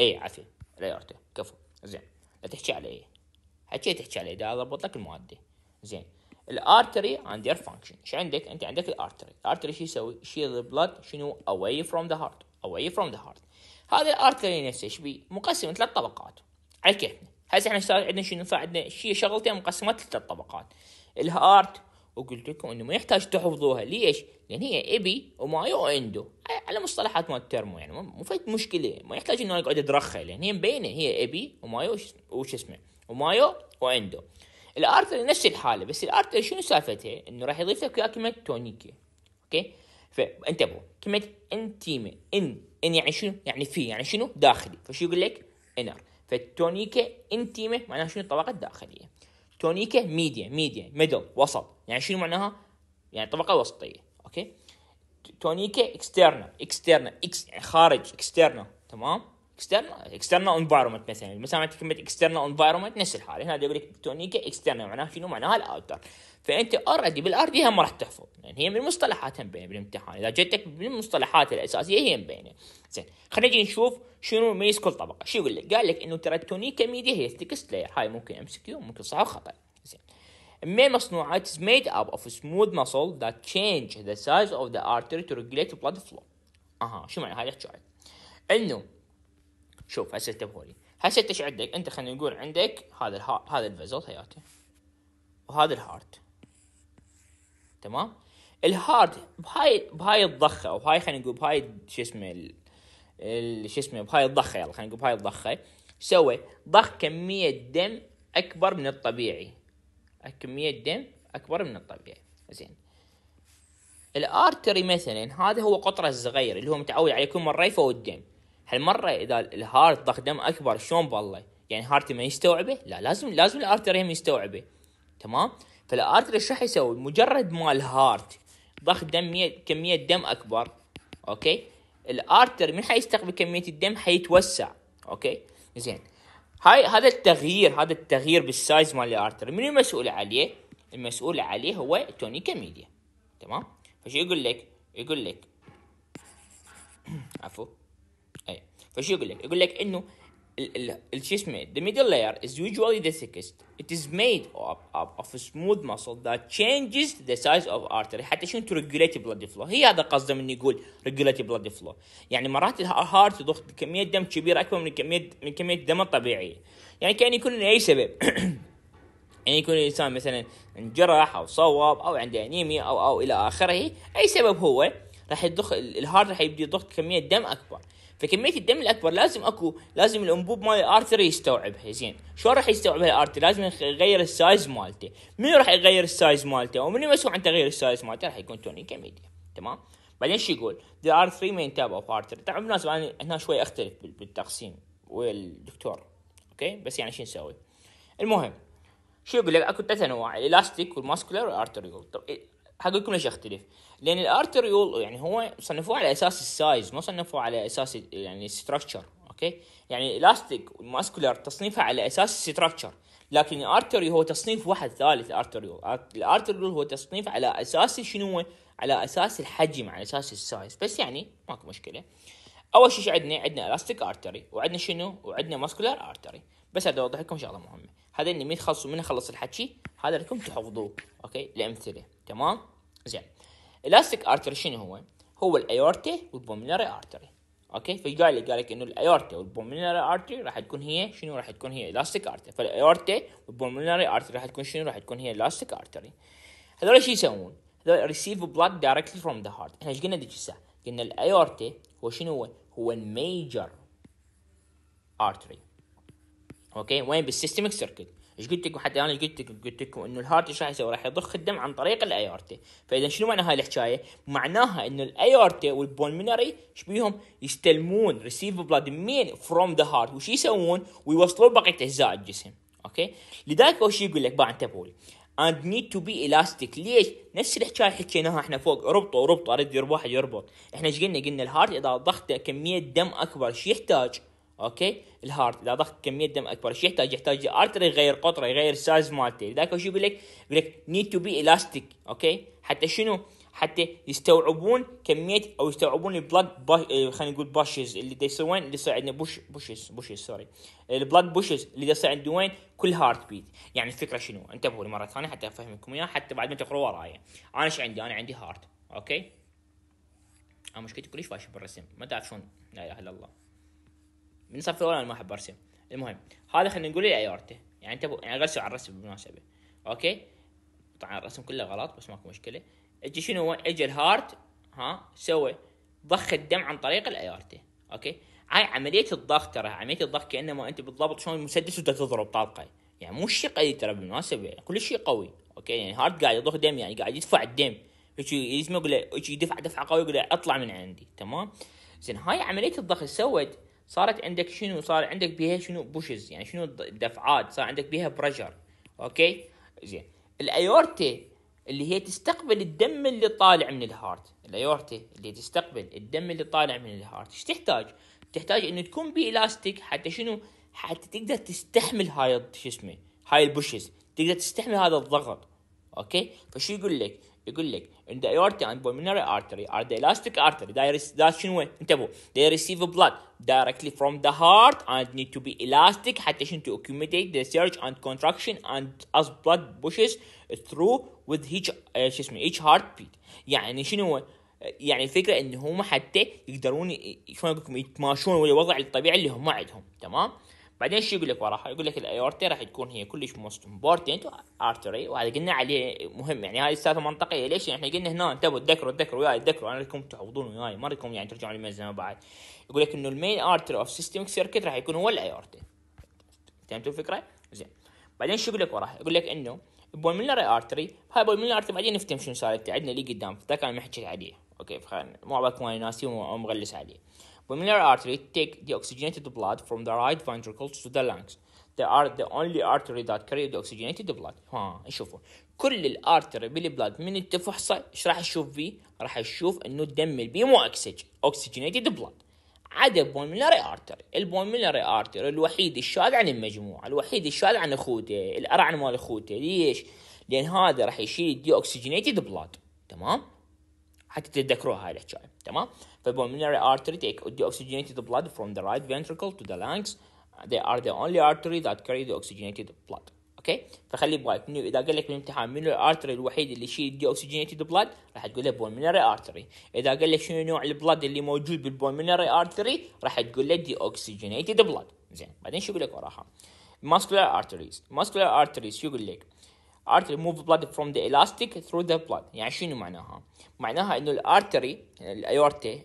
اي عفوا الايورتا كفو زين لا تحكي علي حكيت تحكي علي ده اضبط لك الماده زين الارتري عندي فانكشن ايش عندك انت عندك الارتري الارتري شو يسوي شيل البلد شنو اواي فروم ذا هارت اواي فروم ذا هارت هذا الارتري نفسه ايش بي مقسم ثلاث طبقات على كيفنا هسه احنا صار عندنا شنو صار عندنا شيء شغلتين مقسمات ثلاث طبقات الهارت وقلت لكم انه ما يحتاج تحفظوها ليش؟ لان هي ابي ومايو اندو على مصطلحات مال الترمو يعني مو فد مشكله ما يحتاج انه اقعد ادرخها لان يعني هي مبينه هي ابي ومايو وش اسمه ومايو واندو الارتري نفس الحاله بس الارتري شنو سالفتها؟ انه راح يضيف لك كلمه تونيكي اوكي؟ فانتبهوا كلمه انتيما ان ان يعني شنو؟ يعني في يعني شنو؟ داخلي فشو يقول لك؟ انر فالتونيكا انتيما معناها شنو؟ الطبقه الداخليه تونيكا ميديا ميديا ميدل وسط يعني شنو معناها؟ يعني طبقه وسطيه اوكي؟ تونيكا اكسترنال اكسترنال اكس يعني خارج اكسترنال تمام؟ اكسترنال اكسترنال انفايرمنت مثلا يعني مثلا عندك كلمه اكسترنال انفايرمنت نفس الحاله هنا يقول لك التونيكا اكسترنال معناها شنو معناها الاوتر فانت اوريدي بالار دي هم راح تحفظ يعني هي من المصطلحات هم بالامتحان اذا جتك من المصطلحات الاساسيه هي مبينه زين خلينا نجي نشوف شنو ميز كل طبقه شو يقول لك قال لك انه ترى التونيكا ميديا هي ثيكست لاير هاي ممكن ام سي كيو ممكن صح خطا زين main مصنوعات is made up of smooth muscle that change the size of the artery to regulate blood flow اها شو معنى هاي انه شوف هسه تبغولي هسه ايش عندك انت خلينا نقول عندك هذا الها... هذا الفيزل هياته وهذا الهارد تمام الهارد بهاي بهاي الضخه وهاي خلينا نقول بهاي شو اسمه ال... ال... شو اسمه بهاي الضخه يلا خلينا نقول بهاي الضخه سوى ضخ كميه دم اكبر من الطبيعي كميه دم اكبر من الطبيعي زين الارتري مثلا هذا هو قطره الصغير اللي هو متعود عليه كل مره يفوت دم هالمره اذا الهارت ضخ دم اكبر شلون بالله يعني هارتي ما يستوعبه لا لازم لازم الارتري هم يستوعبه تمام فالارتري شو راح يسوي مجرد ما الهارت ضخ دم كميه دم اكبر اوكي الارتر من حيستقبل كميه الدم حيتوسع اوكي زين هاي هذا التغيير هذا التغيير بالسايز مال الارتر من المسؤول عليه المسؤول عليه هو توني كاميديا تمام فشو يقول لك يقول لك عفوا فشو يقول لك؟ يقول لك انه شو اسمه the middle layer is usually the thickest it is made up, of, of a smooth muscle that changes the size of artery حتى شنو to regulate blood flow هي هذا قصده من يقول regulate blood flow يعني مرات الهارت يضخ كمية دم كبيرة أكبر من كمية من كمية الدم الطبيعية يعني كان يكون لأي سبب يعني يكون الإنسان مثلا انجرح أو صوب أو عنده أنيميا أو أو إلى آخره أي سبب هو راح يضخ الهارت راح يبدي يضخ كمية دم أكبر فكميه الدم الاكبر لازم اكو لازم الانبوب مال الارتري يستوعبها زين شلون راح يستوعبها الارتري لازم يغير السايز مالته من راح يغير السايز مالته ومن مسؤول عن تغيير السايز مالته راح يكون توني كميديا تمام بعدين شو يقول ذا ار 3 مين تاب اوف ارتري طبعا بالمناسبه انا هنا شوي اختلف بالتقسيم ويا الدكتور اوكي بس يعني شو نسوي المهم شو يقول لك اكو ثلاث انواع الالاستيك والماسكولار والارتري حقول لكم ليش يختلف لان الارتريول يعني هو صنفوه على اساس السايز مو صنفوه على اساس يعني ستراكشر اوكي يعني الاستيك والماسكولار تصنيفها على اساس ستراكشر لكن الارتري هو تصنيف واحد ثالث الارتريول الارتريول هو تصنيف على اساس شنو على اساس الحجم على اساس السايز بس يعني ماكو مشكله اول شيء عندنا عندنا الاستيك ارتري وعندنا شنو وعندنا ماسكولار ارتري بس هذا اوضح لكم شغله مهمه هذا اللي ما يتخلصوا منه خلص الحكي هذا لكم تحفظوه اوكي الامثله تمام زين الاستيك ارتر شنو هو هو الايورتي والبومينري ارتري اوكي فقال لي قال لك انه الايورتي والبومينري ارتري راح تكون هي شنو راح تكون هي الاستيك ارتري فالايورتي والبومينري ارتري راح تكون شنو راح تكون هي الاستيك ارتري هذول شو يسوون؟ هذول ريسيف بلاد دايركتلي فروم ذا هارت احنا ايش قلنا ذيك الساعه؟ قلنا الايورتي هو شنو هو؟ هو الميجر ارتري اوكي وين بالسيستمك سيركت ايش قلت لكم حتى انا ايش قلت لكم قلت لكم انه الهارت ايش راح يسوي راح يضخ الدم عن طريق الاي ار تي فاذا شنو معنى هاي الحكايه معناها انه الاي ار تي والبولمنري ايش بيهم يستلمون ريسيف بلاد مين فروم ذا هارت وش يسوون ويوصلون بقيه اجزاء الجسم اوكي لذلك اول شيء يقول لك باع انتبهوا اند and need to be elastic ليش؟ نفس الحكايه حكيناها احنا فوق ربطوا ربطوا اريد واحد يربط احنا ايش قلنا؟ قلنا الهارت اذا ضخته كميه دم اكبر شو يحتاج؟ اوكي الهارت اذا ضغط كميه دم اكبر ايش يحتاج يحتاج ارتري يغير قطره يغير السايز مالته لذلك شو يقول لك يقول لك نيد تو بي الاستيك اوكي حتى شنو حتى يستوعبون كميه او يستوعبون البلاد آه، خلينا نقول باشز اللي يسوون اللي يصير عندنا بوش بوشز بوشز سوري البلاد بوشز اللي يصير عندنا وين كل هارت بيت يعني الفكره شنو انتبهوا لي مره ثانيه حتى افهمكم اياها حتى بعد ما تقروا وراي انا ايش عندي انا عندي هارت اوكي انا مشكلتي كلش فاشل بالرسم ما تعرف شلون لا اله الا الله من صف الاول انا ما احب ارسم المهم هذا خلينا نقول الايورتا يعني انت يعني غسل على الرسم بالمناسبه اوكي طبعا الرسم كله غلط بس ماكو مشكله اجي شنو هو اجي الهارت ها سوى ضخ الدم عن طريق الايورتا اوكي هاي عمليه الضغط ترى عمليه الضغط كانما انت بالضبط شلون مسدس بدك تضرب طلقه يعني مو شيء قليل ترى بالمناسبه كل شيء قوي اوكي يعني هارت قاعد يضخ دم يعني قاعد يدفع الدم يجي يدفع دفعه قويه يقول اطلع من عندي تمام زين هاي عمليه الضغط سوت صارت عندك شنو صار عندك بها شنو بوشز يعني شنو دفعات صار عندك بها برجر اوكي زين الايورتا اللي هي تستقبل الدم اللي طالع من الهارت الايورتا اللي تستقبل الدم اللي طالع من الهارت ايش تحتاج تحتاج انه تكون بالاستيك حتى شنو حتى تقدر تستحمل هاي شو اسمه هاي البوشز تقدر تستحمل هذا الضغط اوكي فشو يقول لك يقول لك ان the aorta and pulmonary artery are the elastic artery ذات شنو انتبهوا they receive blood directly from the heart and need to be elastic حتى شنو to accommodate the surge and contraction and as blood pushes through with each uh, شو اسمه each heartbeat يعني شنو يعني الفكره ان هم حتى يقدرون شلون اقول لكم يتماشون ويا الوضع الطبيعي اللي هم عندهم تمام بعدين شو يقول لك وراها يقول لك الايورتا راح تكون هي كلش موست امبورتنت ارتري وهذا قلنا عليه مهم يعني هذه السالفه منطقيه ليش يعني احنا قلنا هنا انتبهوا تذكروا تذكروا وياي تذكروا انا لكم تعوضون وياي ما لكم يعني ترجعون للملزمه بعد يقول لك انه المين ارتري اوف سيستمك سيركت راح يكون هو الايورتا فهمتوا الفكره زين بعدين شو يقول لك وراها يقول لك انه بولميلاري ارتري هاي بولميلاري ارتري بعدين نفتهم شنو صارت عندنا اللي قدام ذاك انا حكيت عليه اوكي فخلنا مو عبالكم انا ناسي ومغلس عليه Pulmonary artery take the oxygenated blood from the right ventricle to the lungs. They are the only artery that carry the oxygenated blood. ها شوفوا كل الارتري بالبلاد من التفحصه ايش راح يشوف فيه؟ راح يشوف انه الدم البي اكسج اوكسجينيتد بلاد عدا البولميلاري ارتري البولميلاري ارتري الوحيد الشاذ عن المجموعه الوحيد الشاذ عن اخوته الارعن مال اخوته ليش؟ لان هذا راح يشيل الدي اوكسجينيتد بلاد تمام؟ حتى تتذكروها هاي الحكايه تمام؟ The pulmonary artery take the oxygenated blood from the right ventricle to the lungs. Uh, they are the only artery that carry the oxygenated blood. okay فخلي بالك انه اذا قال لك بالامتحان منو الارتري الوحيد اللي يشيل الدي اوكسجينيتد بلاد راح تقول له بولمنري ارتري اذا قال لك شنو نوع البلاد اللي موجود بالبولمنري ارتري راح تقول له دي اوكسجينيتد بلاد زين بعدين شو يقول لك وراها muscular arteries muscular arteries شو يقول لك artery remove blood from the elastic through the blood يعني شنو معناها معناها انه الارتري الايورتا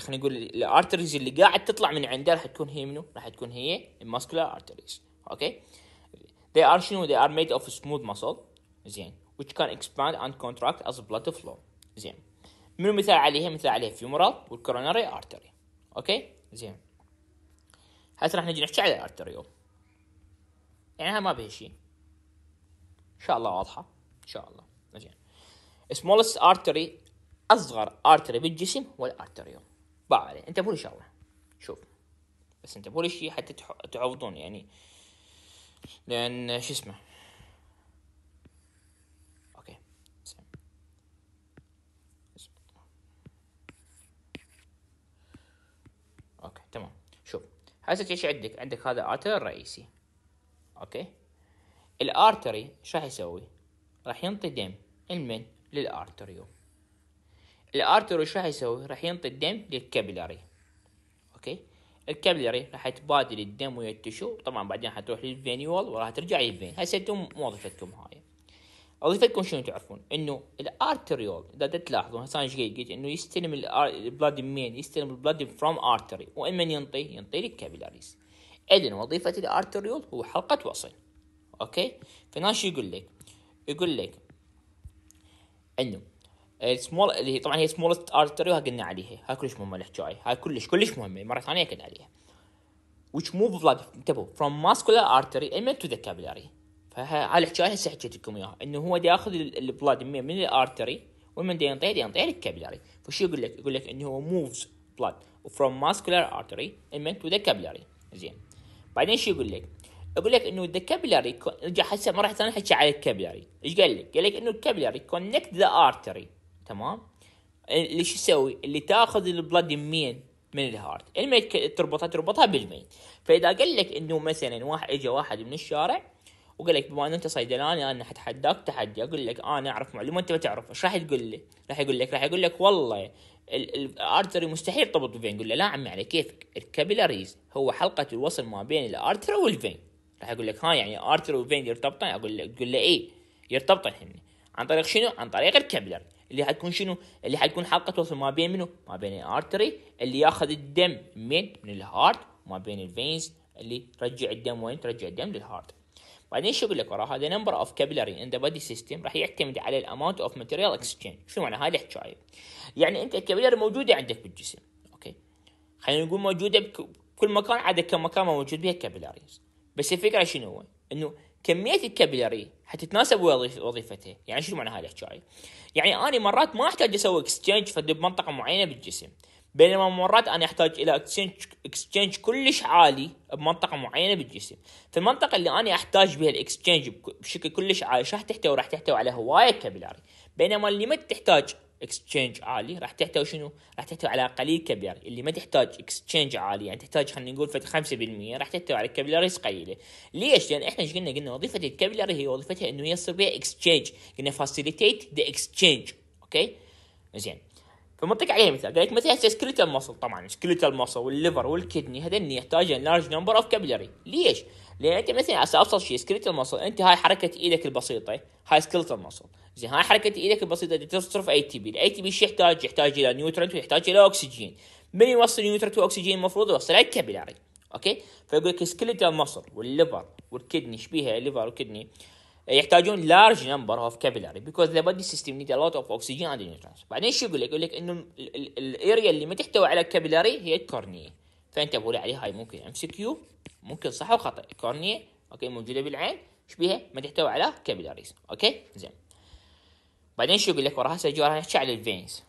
خلينا نقول الارتريز اللي قاعد تطلع من عندها راح تكون هي منو راح تكون هي الماسكولار arteries اوكي they are شنو they are made of smooth muscle زين which can expand and contract as blood flow زين منو مثال عليها مثال عليها فيومورال والكورونري artery اوكي زين هسه راح نجي نحكي على الارتريول يعني ما بها شيء شاء الله واضحه ان شاء الله زين سمولست ارتري اصغر ارتري بالجسم هو والارتريوم باع عليه شاء الله شوف بس انت بقول شيء حتى تعوضون يعني لان شو اسمه اوكي اوكي تمام شوف هسه ايش عندك عندك هذا ارتر الرئيسي اوكي الارتري شو راح يسوي راح ينطي دم لمن للارتريو الارتري شو راح يسوي راح ينطي الدم للكابيلاري اوكي الكابيلاري راح تبادل الدم ويا التشو طبعا بعدين حتروح للفينيول وراح ترجع للفين هسه انتم وظيفتكم هاي وظيفتكم شنو تعرفون انه الارتريول اذا تلاحظون هسه انا قلت انه يستلم البلاد مين يستلم البلاد فروم ارتري ومن ينطي ينطي للكابيلاريز اذن وظيفه الارتريول هو حلقه وصل اوكي فهنا شو يقول لك يقول لك انه السمول اللي هي طبعا هي سمولست ارتري وها قلنا عليها هاي كلش مهمه الحكايه هاي كلش كلش مهمه مره ثانيه قلنا عليها which move blood انتبهوا from muscular artery element to the capillary فهاي الحكايه هسه حكيت لكم اياها انه هو دا ياخذ البلاد من الارتري ومن دا ينطيه دا ينطيه للكابلاري فشو يقول لك؟ يقول لك انه هو moves blood from muscular artery element to the capillary زين بعدين شو يقول لك؟ اقول لك انه ذا كابيلاري هسه ما راح احكي على الكابلري ايش قال لك؟ قال لك انه الكابلري كونكت ذا ارتري تمام؟ اللي شو يسوي؟ اللي تاخذ البلد مين؟ من الهارت الميت تربطها تربطها بالمين فاذا قال لك انه مثلا واحد اجى واحد من الشارع وقال لك بما ان انت صيدلاني يعني انا حتحداك تحدي اقول لك آه، انا اعرف معلومه انت ما تعرف ايش راح تقول لي؟ راح يقول لك راح يقول لك والله الارتري مستحيل تربط بالفين قول له لا عمي على كيفك الكابيلاريز هو حلقه الوصل ما بين الارتري والفين راح اقول لك ها يعني ارتر وفين يرتبطون اقول لك تقول له اي يرتبطن هن عن طريق شنو عن طريق الكابلر اللي حتكون شنو اللي حتكون حلقه توصل ما بين منو ما بين الارتري اللي ياخذ الدم من من الهارت وما بين الفينز اللي ترجع الدم وين ترجع الدم للهارت بعدين شو اقول لك وراه هذا نمبر اوف كابلري ان ذا بودي سيستم راح يعتمد على الاماونت اوف ماتيريال اكسجين، شو معنى هاي الحكايه يعني انت الكابلري موجوده عندك بالجسم اوكي خلينا نقول موجوده بكل مكان عدا كم مكان موجود بها كابلاريز بس الفكره شنو هو؟ انه كميه الكابلري حتتناسب ويا وظيفتها، يعني شنو معنى هذا الحكايه؟ يعني انا مرات ما احتاج اسوي اكسشينج في منطقه معينه بالجسم، بينما مرات انا احتاج الى اكسشينج كلش عالي بمنطقه معينه بالجسم، فالمنطقه اللي انا احتاج بها الاكسشينج بشكل كلش عالي شو راح تحتوي راح تحتوي على هوايه كابلري، بينما اللي ما تحتاج اكستشينج عالي راح تحتوي شنو؟ راح تحتوي على قليل كبير اللي ما تحتاج اكستشينج عالي يعني تحتاج خلينا نقول فد 5% راح تحتوي على كابلاريز قليله ليش؟ لان احنا ايش قلنا؟ قلنا وظيفه الكابلاري هي وظيفتها انه يصير بها اكستشينج قلنا فاسيليتيت ذا اكستشينج اوكي؟ زين فمنطق عليه مثال قال لك مثلا سكريتال موسل طبعا سكريتال موسل والليفر والكدني هذني يحتاج لارج نمبر اوف كابلاري ليش؟ لان انت مثلا هسه ابسط شيء سكلت المصل انت هاي حركه ايدك البسيطه هاي سكلت المصل زين هاي حركه ايدك البسيطه دي تصرف اي تي بي الاي تي بي شو يحتاج يحتاج الى نيوترنت ويحتاج الى اكسجين من يوصل نيوترنت واكسجين المفروض يوصل الكابيلاري اوكي فيقول لك سكلت المصل والليفر والكدني شبيها الليفر والكدني يحتاجون لارج نمبر اوف كابيلاري بيكوز ذا بودي سيستم نيد ا لوت اوف اكسجين اند نيوترنت بعدين شو يقول لك يقول لك انه الاريا اللي ما تحتوي على كابيلاري هي الكورنيه فانت بقول عليه هاي ممكن يعني ام سي كيو ممكن صح وخطا كورنيا اوكي موجوده بالعين ايش بيها؟ ما تحتوي على كابيلاريز اوكي زين بعدين شو يقول لك وراها سيجي وراها نحكي على الفينز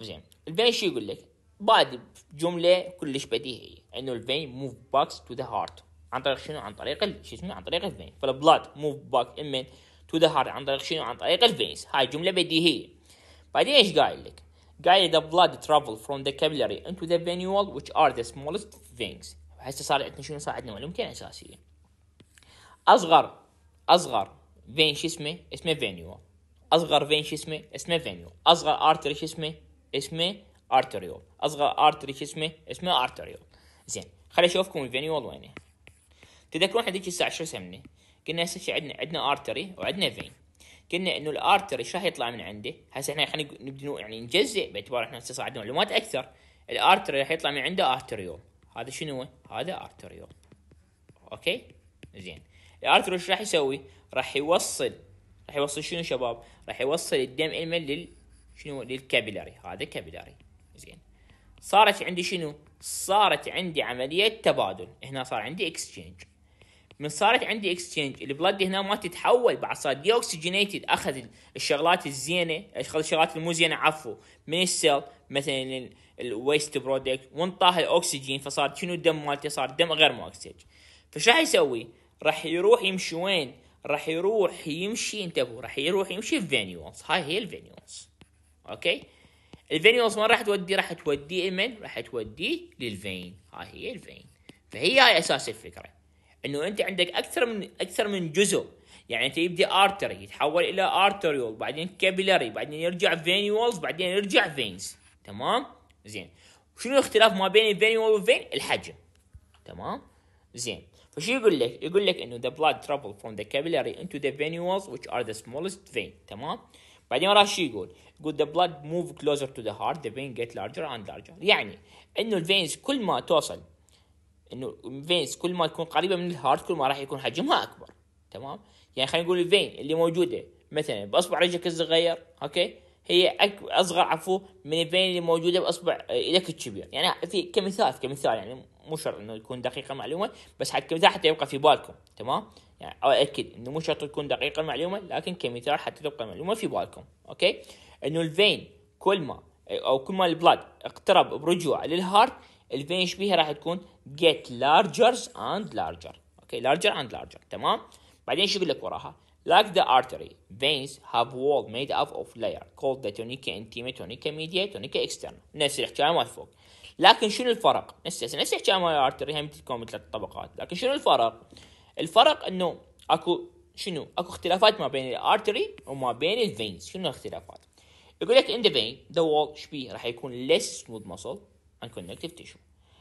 زين الفين شو يقول لك؟ بعد جمله كلش بديهيه يعني انه الفين موف باكس تو ذا هارت عن طريق شنو؟ عن طريق شو اسمه؟ عن طريق الفين فالبلاد موف باك امن تو ذا هارت عن طريق شنو؟ عن طريق الفينز هاي جمله بديهيه بعدين ايش قايل لك؟ guide the blood travel from the capillary into the venule which are the smallest veins هسه صار عندنا شنو صار عندنا معلومتين اساسيه اصغر اصغر فين شو اسمه اسمه فينيول اصغر فين شو اسمه اسمه فينيول اصغر ارتري شو اسمه اسمه ارتريول اصغر ارتري شو اسمه اسمه ارتريول زين خليني اشوفكم الفينيول وينه تذكرون احنا ذيك الساعه شو سمنا قلنا هسه عندنا عندنا ارتري وعندنا فين قلنا انه الارتر ايش راح يطلع من عنده؟ هسه احنا خلينا نبدي يعني نجزئ باعتبار احنا عندنا معلومات اكثر الارتر راح يطلع من عنده ارتريول هذا شنو هذا ارتريول اوكي زين الارتريول ايش راح يسوي؟ راح يوصل راح يوصل شنو شباب؟ راح يوصل الدم المل لل شنو للكابيلاري هذا كابيلاري زين صارت عندي شنو؟ صارت عندي عملية تبادل هنا صار عندي اكسشينج من صارت عندي اكسشينج البلد هنا ما تتحول بعد صار دي اوكسجينيتد اخذ الشغلات الزينه اخذ الشغلات المو زينه عفوا من السيل مثلا الويست برودكت وانطاه الاكسجين فصار شنو الدم مالته صار دم غير مؤكسج فش راح يسوي؟ راح يروح يمشي وين؟ راح يروح يمشي انتبهوا راح يروح يمشي في فينيولز هاي هي الفينيولز اوكي الفينيولز وين راح تودي راح توديه من راح توديه للفين هاي هي الفين فهي هاي اساس الفكره انه انت عندك اكثر من اكثر من جزء يعني انت يبدي ارتري يتحول الى ارتريول بعدين كابيلاري بعدين يرجع فينيولز بعدين يرجع فينز تمام زين شنو الاختلاف ما بين الفينيول والفين الحجم تمام زين فشو يقول لك يقول لك انه the blood travel from the capillary into the venules which are the smallest vein تمام بعدين وراه شو يقول يقول the blood move closer to the heart the vein get larger and larger يعني انه الفينز كل ما توصل انه الفينز كل ما تكون قريبه من الهارت كل ما راح يكون حجمها اكبر تمام يعني خلينا نقول الفين اللي موجوده مثلا باصبع رجلك الصغير اوكي هي أك... اصغر عفوا من الفين اللي موجوده باصبع ايدك الكبير يعني في كمثال كمثال يعني مو شرط انه يكون دقيقه معلومه بس حتى كمثال حتى يبقى في بالكم تمام يعني اؤكد انه مو شرط تكون دقيقه المعلومه لكن كمثال حتى تبقى المعلومه في بالكم اوكي انه الفين كل ما او كل ما البلاد اقترب برجوع للهارت الفينش بيها راح تكون get larger and larger اوكي larger and larger تمام بعدين شو بيقول لك وراها Like the artery, veins have wall made up of layer called the tonica intima, tonica media, tonica externa. نفس الحكاية مال فوق. لكن شنو الفرق؟ نفس نفس الحكاية مال الارتري هم تكون ثلاث طبقات، لكن شنو الفرق؟ الفرق انه اكو شنو؟ اكو اختلافات ما بين الارتري وما بين الفينز، شنو الاختلافات؟ يقول لك in the vein the wall شبيه راح يكون less smooth muscle عن كونكتيف تيشو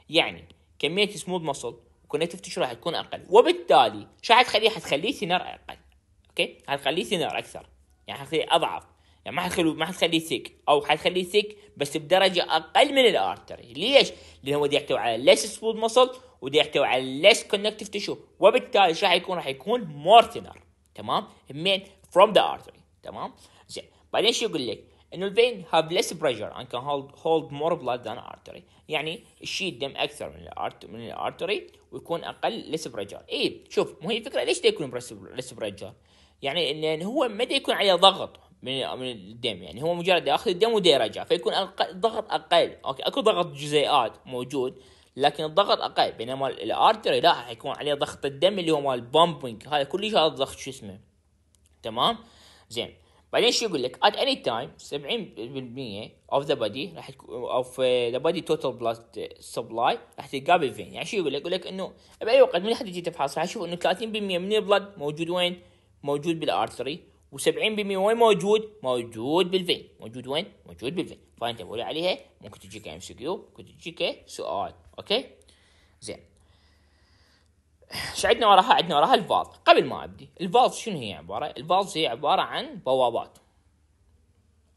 يعني كميه سموث مصل كونكتيف تيشو راح تكون اقل وبالتالي شو حتخليه حتخليه ثينر اقل اوكي حتخليه ثينر اكثر يعني حتخليه اضعف يعني ما حتخليه ما حتخليه ثيك او حتخليه ثيك بس بدرجه اقل من الارتري ليش؟ لانه هو يحتوي على ليس سموث مصل ودي يحتوي على ليس كونكتيف تيشو وبالتالي شو راح يكون راح يكون مور ثنر تمام من فروم ذا ارتري تمام زين بعدين شو يقول لك انه الفين هاف less pressure and can hold, هولد more blood than artery يعني الشيء الدم اكثر من الارت من الارتري ويكون اقل less pressure اي شوف مو هي الفكره ليش يكون less pressure يعني ان هو ما يكون عليه ضغط من من الدم يعني هو مجرد ياخذ الدم ودي يرجع فيكون أقل ضغط اقل اوكي اكو ضغط جزيئات موجود لكن الضغط اقل بينما الارتري لا حيكون عليه ضغط الدم اللي هو مال بومبينج هذا كلش هذا ضغط شو اسمه تمام زين بعدين شو يقول لك ات اني تايم 70% اوف ذا body راح تكون اوف ذا بادي توتال بلاد سبلاي راح تلقاه بالفين يعني شو يقول لك يقول لك انه باي وقت من حد يجي تفحص راح يشوف انه 30% من البلد موجود وين؟ موجود بالارتري و70% وين موجود؟ موجود بالفين، موجود وين؟ موجود بالفين، فانت مولع عليها ممكن تجيك ام سي كيو ممكن تجيك سؤال، اوكي؟ زين ايش عندنا وراها؟ عندنا وراها الفالز، قبل ما ابدي، الفالز شنو هي عباره؟ الفالز هي عباره عن بوابات.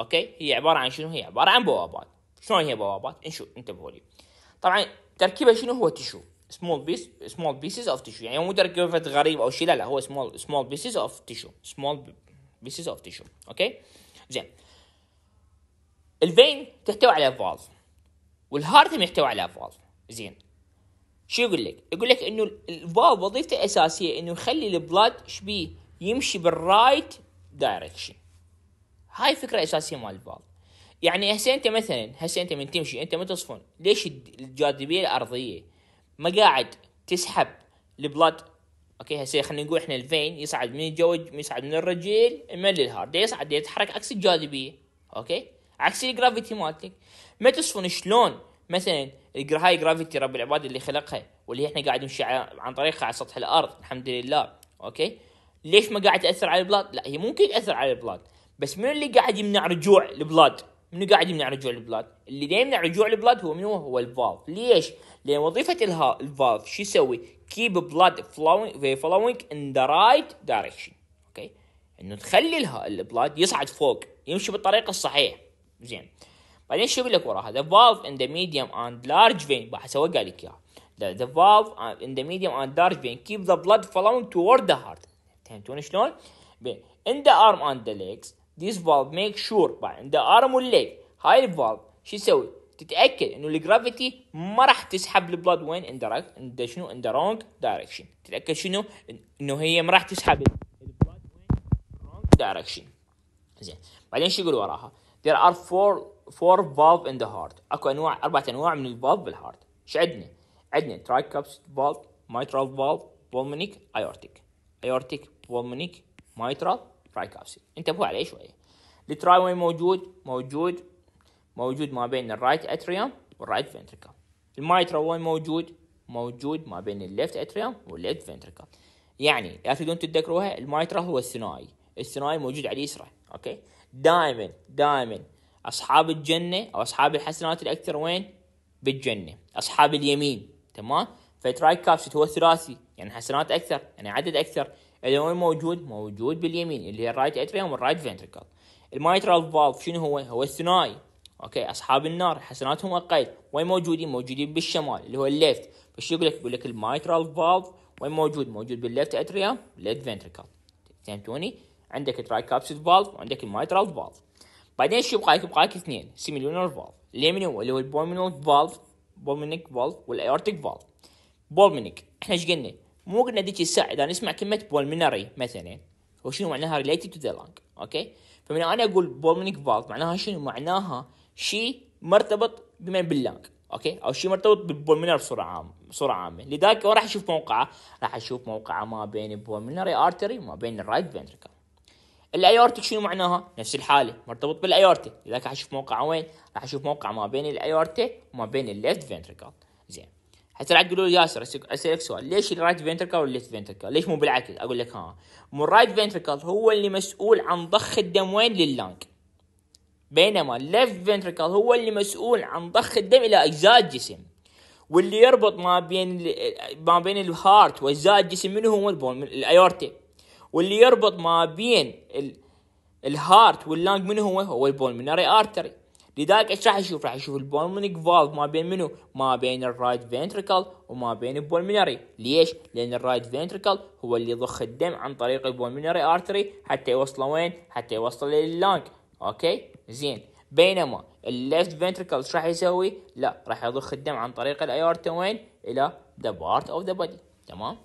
اوكي؟ هي عباره عن شنو؟ هي عباره عن بوابات. شلون هي بوابات؟ انشو انتبهوا لي. طبعا تركيبها شنو هو تشو؟ سمول بيس سمول بيسز اوف تشو يعني مو تركيبه غريب او شيء لا لا هو سمول سمول بيسز اوف تشو سمول بيسز اوف تشو اوكي زين الفين تحتوي على فالف والهارت يحتوي على فالف زين شو يقول لك؟ يقول لك انه الفالف وظيفته الاساسيه انه يخلي البلاد شبيه يمشي بالرايت دايركشن. هاي الفكره الاساسيه مال الفالف. يعني هسه انت مثلا هسه انت من تمشي انت من تصفن ليش الجاذبيه الارضيه ما قاعد تسحب البلاد اوكي هسه خلينا نقول احنا الفين يصعد من الجو يصعد من الرجل من الهارد يصعد يتحرك عكس الجاذبيه اوكي عكس الجرافيتي مالتك ما تصفن شلون مثلا هاي جرافيتي رب العباد اللي خلقها واللي احنا قاعد نمشي عن طريقها على سطح الارض الحمد لله اوكي ليش ما قاعد تاثر على البلاد لا هي ممكن تاثر على البلاد بس من اللي قاعد يمنع رجوع البلاد من قاعد يمنع رجوع البلاد اللي يمنع رجوع البلاد هو من هو هو الفالف ليش لان وظيفه الها الفالف شو يسوي كيب بلاد فلوينج ان ذا رايت دايركشن اوكي انه تخلي البلاد يصعد فوق يمشي بالطريقه الصحيحه زين بعدين شو بيقول لك وراها the valve in the medium and large vein هسه قال لك اياها the valve in the medium and large vein keep the blood flowing toward the heart فهمتوني شلون؟ in the arm and the legs this valve make sure by in the arm leg هاي الفالف شو تسوي؟ تتاكد انه الجرافيتي ما راح تسحب البلاد وين ان ذا in شنو in the wrong direction تتاكد شنو؟ انه هي ما راح تسحب البلاد وين wrong direction زين بعدين شو يقول وراها؟ there are four فور فالف ان ذا هارت اكو انواع اربعة انواع من الفالف بالهارت ايش عندنا؟ عندنا تراي كابس فالف مايترال فالف بولمونيك ايورتيك ايورتيك بولمونيك مايترال تراي كابس انتبهوا عليه شويه التراي وين موجود؟ موجود موجود ما بين الرايت اتريوم والرايت فنتريكل المايترال وين موجود؟ موجود ما بين الليفت اتريوم والليفت فنتريكل يعني لا تريدون تتذكروها المايترال هو الثنائي الثنائي موجود على اليسرى اوكي دائما دائما اصحاب الجنه او اصحاب الحسنات الاكثر وين؟ بالجنه، اصحاب اليمين تمام؟ فترايك كابس هو ثلاثي يعني حسنات اكثر يعني عدد اكثر اللي وين موجود؟ موجود باليمين اللي هي الرايت اتريوم والرايت فنتركل. المايترال فالف شنو هو؟ هو الثنائي اوكي اصحاب النار حسناتهم اقل وين موجودين؟ موجودين بالشمال اللي هو الليفت فشو يقول لك؟ يقول لك المايترال فالف وين موجود؟ موجود بالليفت اتريوم ليفت فنتركل فهمتوني؟ عندك تراي فالف وعندك المايترال فالف بعدين شو بقايك بقايك اثنين سيميلونر فالف هو؟ اللي هو البولمينال فالف بولمينيك فالف والايورتيك فالف بولمينيك احنا ايش قلنا؟ مو قلنا ذيك الساعه اذا نسمع كلمه بولمينري مثلا وشنو معناها ريليتد تو ذا لانج اوكي فمن انا اقول بولمينيك فالف معناها شنو؟ معناها شيء مرتبط بما باللانج اوكي او شيء مرتبط بالبولمينر بصوره عامه بصوره عامه لذلك وين راح اشوف موقعه؟ راح اشوف موقعه ما بين البولمينري ارتري وما بين الرايت فنتركل الايورتك شنو معناها نفس الحاله مرتبط بالايورتي، لذلك اشوف موقعه وين راح اشوف موقع ما بين الايورتي وما بين الليفت فنتركل زين حتى لا تقولوا لي ياسر اسالك سؤال ليش الرايت فنتركل والليفت فنتركل ليش مو بالعكس اقول لك ها مو الرايت فنتركل هو اللي مسؤول عن ضخ الدم وين لللانج بينما الليفت فنتركل هو اللي مسؤول عن ضخ الدم الى اجزاء الجسم واللي يربط ما بين ما بين الهارت واجزاء الجسم منه هو البون من واللي يربط ما بين الهارت واللانج من هو هو البولمونري ارتري لذلك ايش راح يشوف راح يشوف البولمونيك فالف ما بين منو ما بين الرايت فينتريكل وما بين البولمونري ليش لان الرايت فينتريكل هو اللي يضخ الدم عن طريق البولمونري ارتري حتى يوصله وين حتى يوصله لللانج اوكي زين بينما الليفت فينتريكل ايش راح يسوي لا راح يضخ الدم عن طريق الايورتا وين الى ذا بارت اوف ذا بودي تمام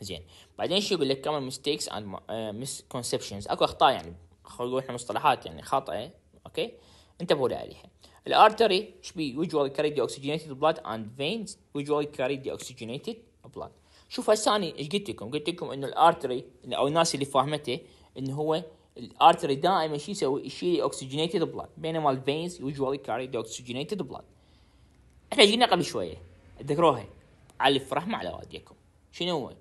زين بعدين شو يقول لك كمان ميستيكس اند مسكونسبشنز اكو اخطاء يعني خلينا نقول احنا مصطلحات يعني خاطئه اوكي انتبهوا لي عليها الارتري ايش بي يوجوالي كاري دي اوكسجينيتد بلاد اند فينز يوجوالي كاري دي اوكسجينيتد بلاد شوف هسه انا ايش قلت لكم قلت لكم انه الارتري او الناس اللي فاهمته انه هو الارتري دائما شو يسوي يشيل اوكسجينيتد بلاد بينما الفينز يوجوالي كاري دي اوكسجينيتد بلاد احنا جينا قبل شويه تذكروها علف رحمه على واديكم شنو هو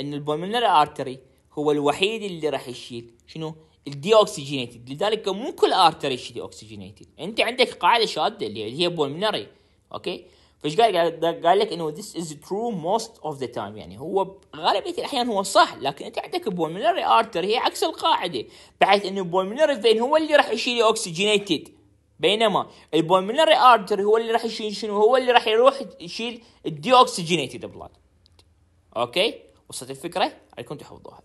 ان البولمنري ارتري هو الوحيد اللي راح يشيل شنو الدي اوكسجينيتد لذلك مو كل ارتري دي اوكسجينيتد انت عندك قاعده شاده اللي هي بولمونري اوكي فايش قال قال لك انه ذيس از ترو موست اوف ذا تايم يعني هو غالبيه الاحيان هو صح لكن انت عندك بولمونري ارتري هي عكس القاعده بحيث انه البولمنري فين هو اللي راح يشيل اوكسجينيتد بينما البولمونري ارتري هو اللي راح يشيل شنو هو اللي راح يروح يشيل الدي اوكسجينيتد بلاد اوكي وصلت الفكره عليكم تحفظوها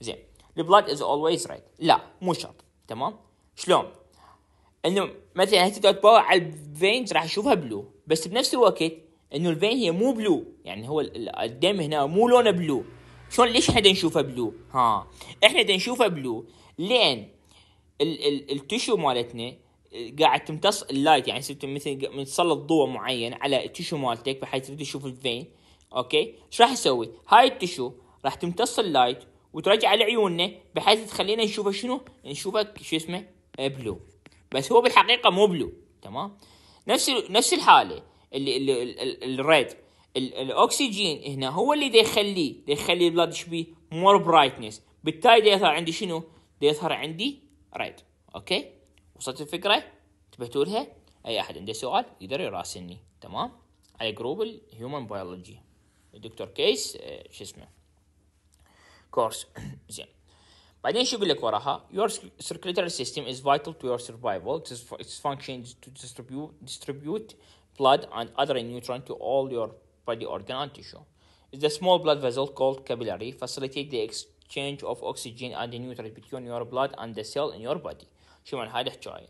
زين The blood is always red لا مو شرط تمام شلون انه مثلا هسه تدور على الفينز راح اشوفها بلو بس بنفس الوقت انه الفين هي مو بلو يعني هو الدم هنا مو لونه بلو شلون ليش احنا نشوفها بلو ها احنا نشوفها بلو لان ال ال التشو مالتنا قاعد تمتص اللايت يعني مثل من تسلط ضوء معين على التشو مالتك بحيث تريد تشوف الفين اوكي ايش راح يسوي هاي التشو راح تمتص اللايت وترجع لعيوننا بحيث تخلينا نشوفه شنو نشوفه شو اسمه بلو آه، بس هو بالحقيقه مو بلو تمام نفس نفس الحاله اللي الريد الاكسجين هنا هو اللي يخليه يخلي البلاد شبي مور برايتنس بالتالي يظهر عندي شنو يظهر عندي ريد اوكي وصلت الفكره تبهتولها اي احد عنده سؤال يقدر يراسلني تمام على جروب الهيومن بيولوجي دكتور كيس شو اسمه كورس زين بعدين شو يقول لك وراها your circulatory system is vital to your survival its function is to distribute distribute blood and other nutrients to all your body organ and tissue is the small blood vessel called capillary facilitate the exchange of oxygen and nutrients between your blood and the cell in your body شو معنى هذا الحكاية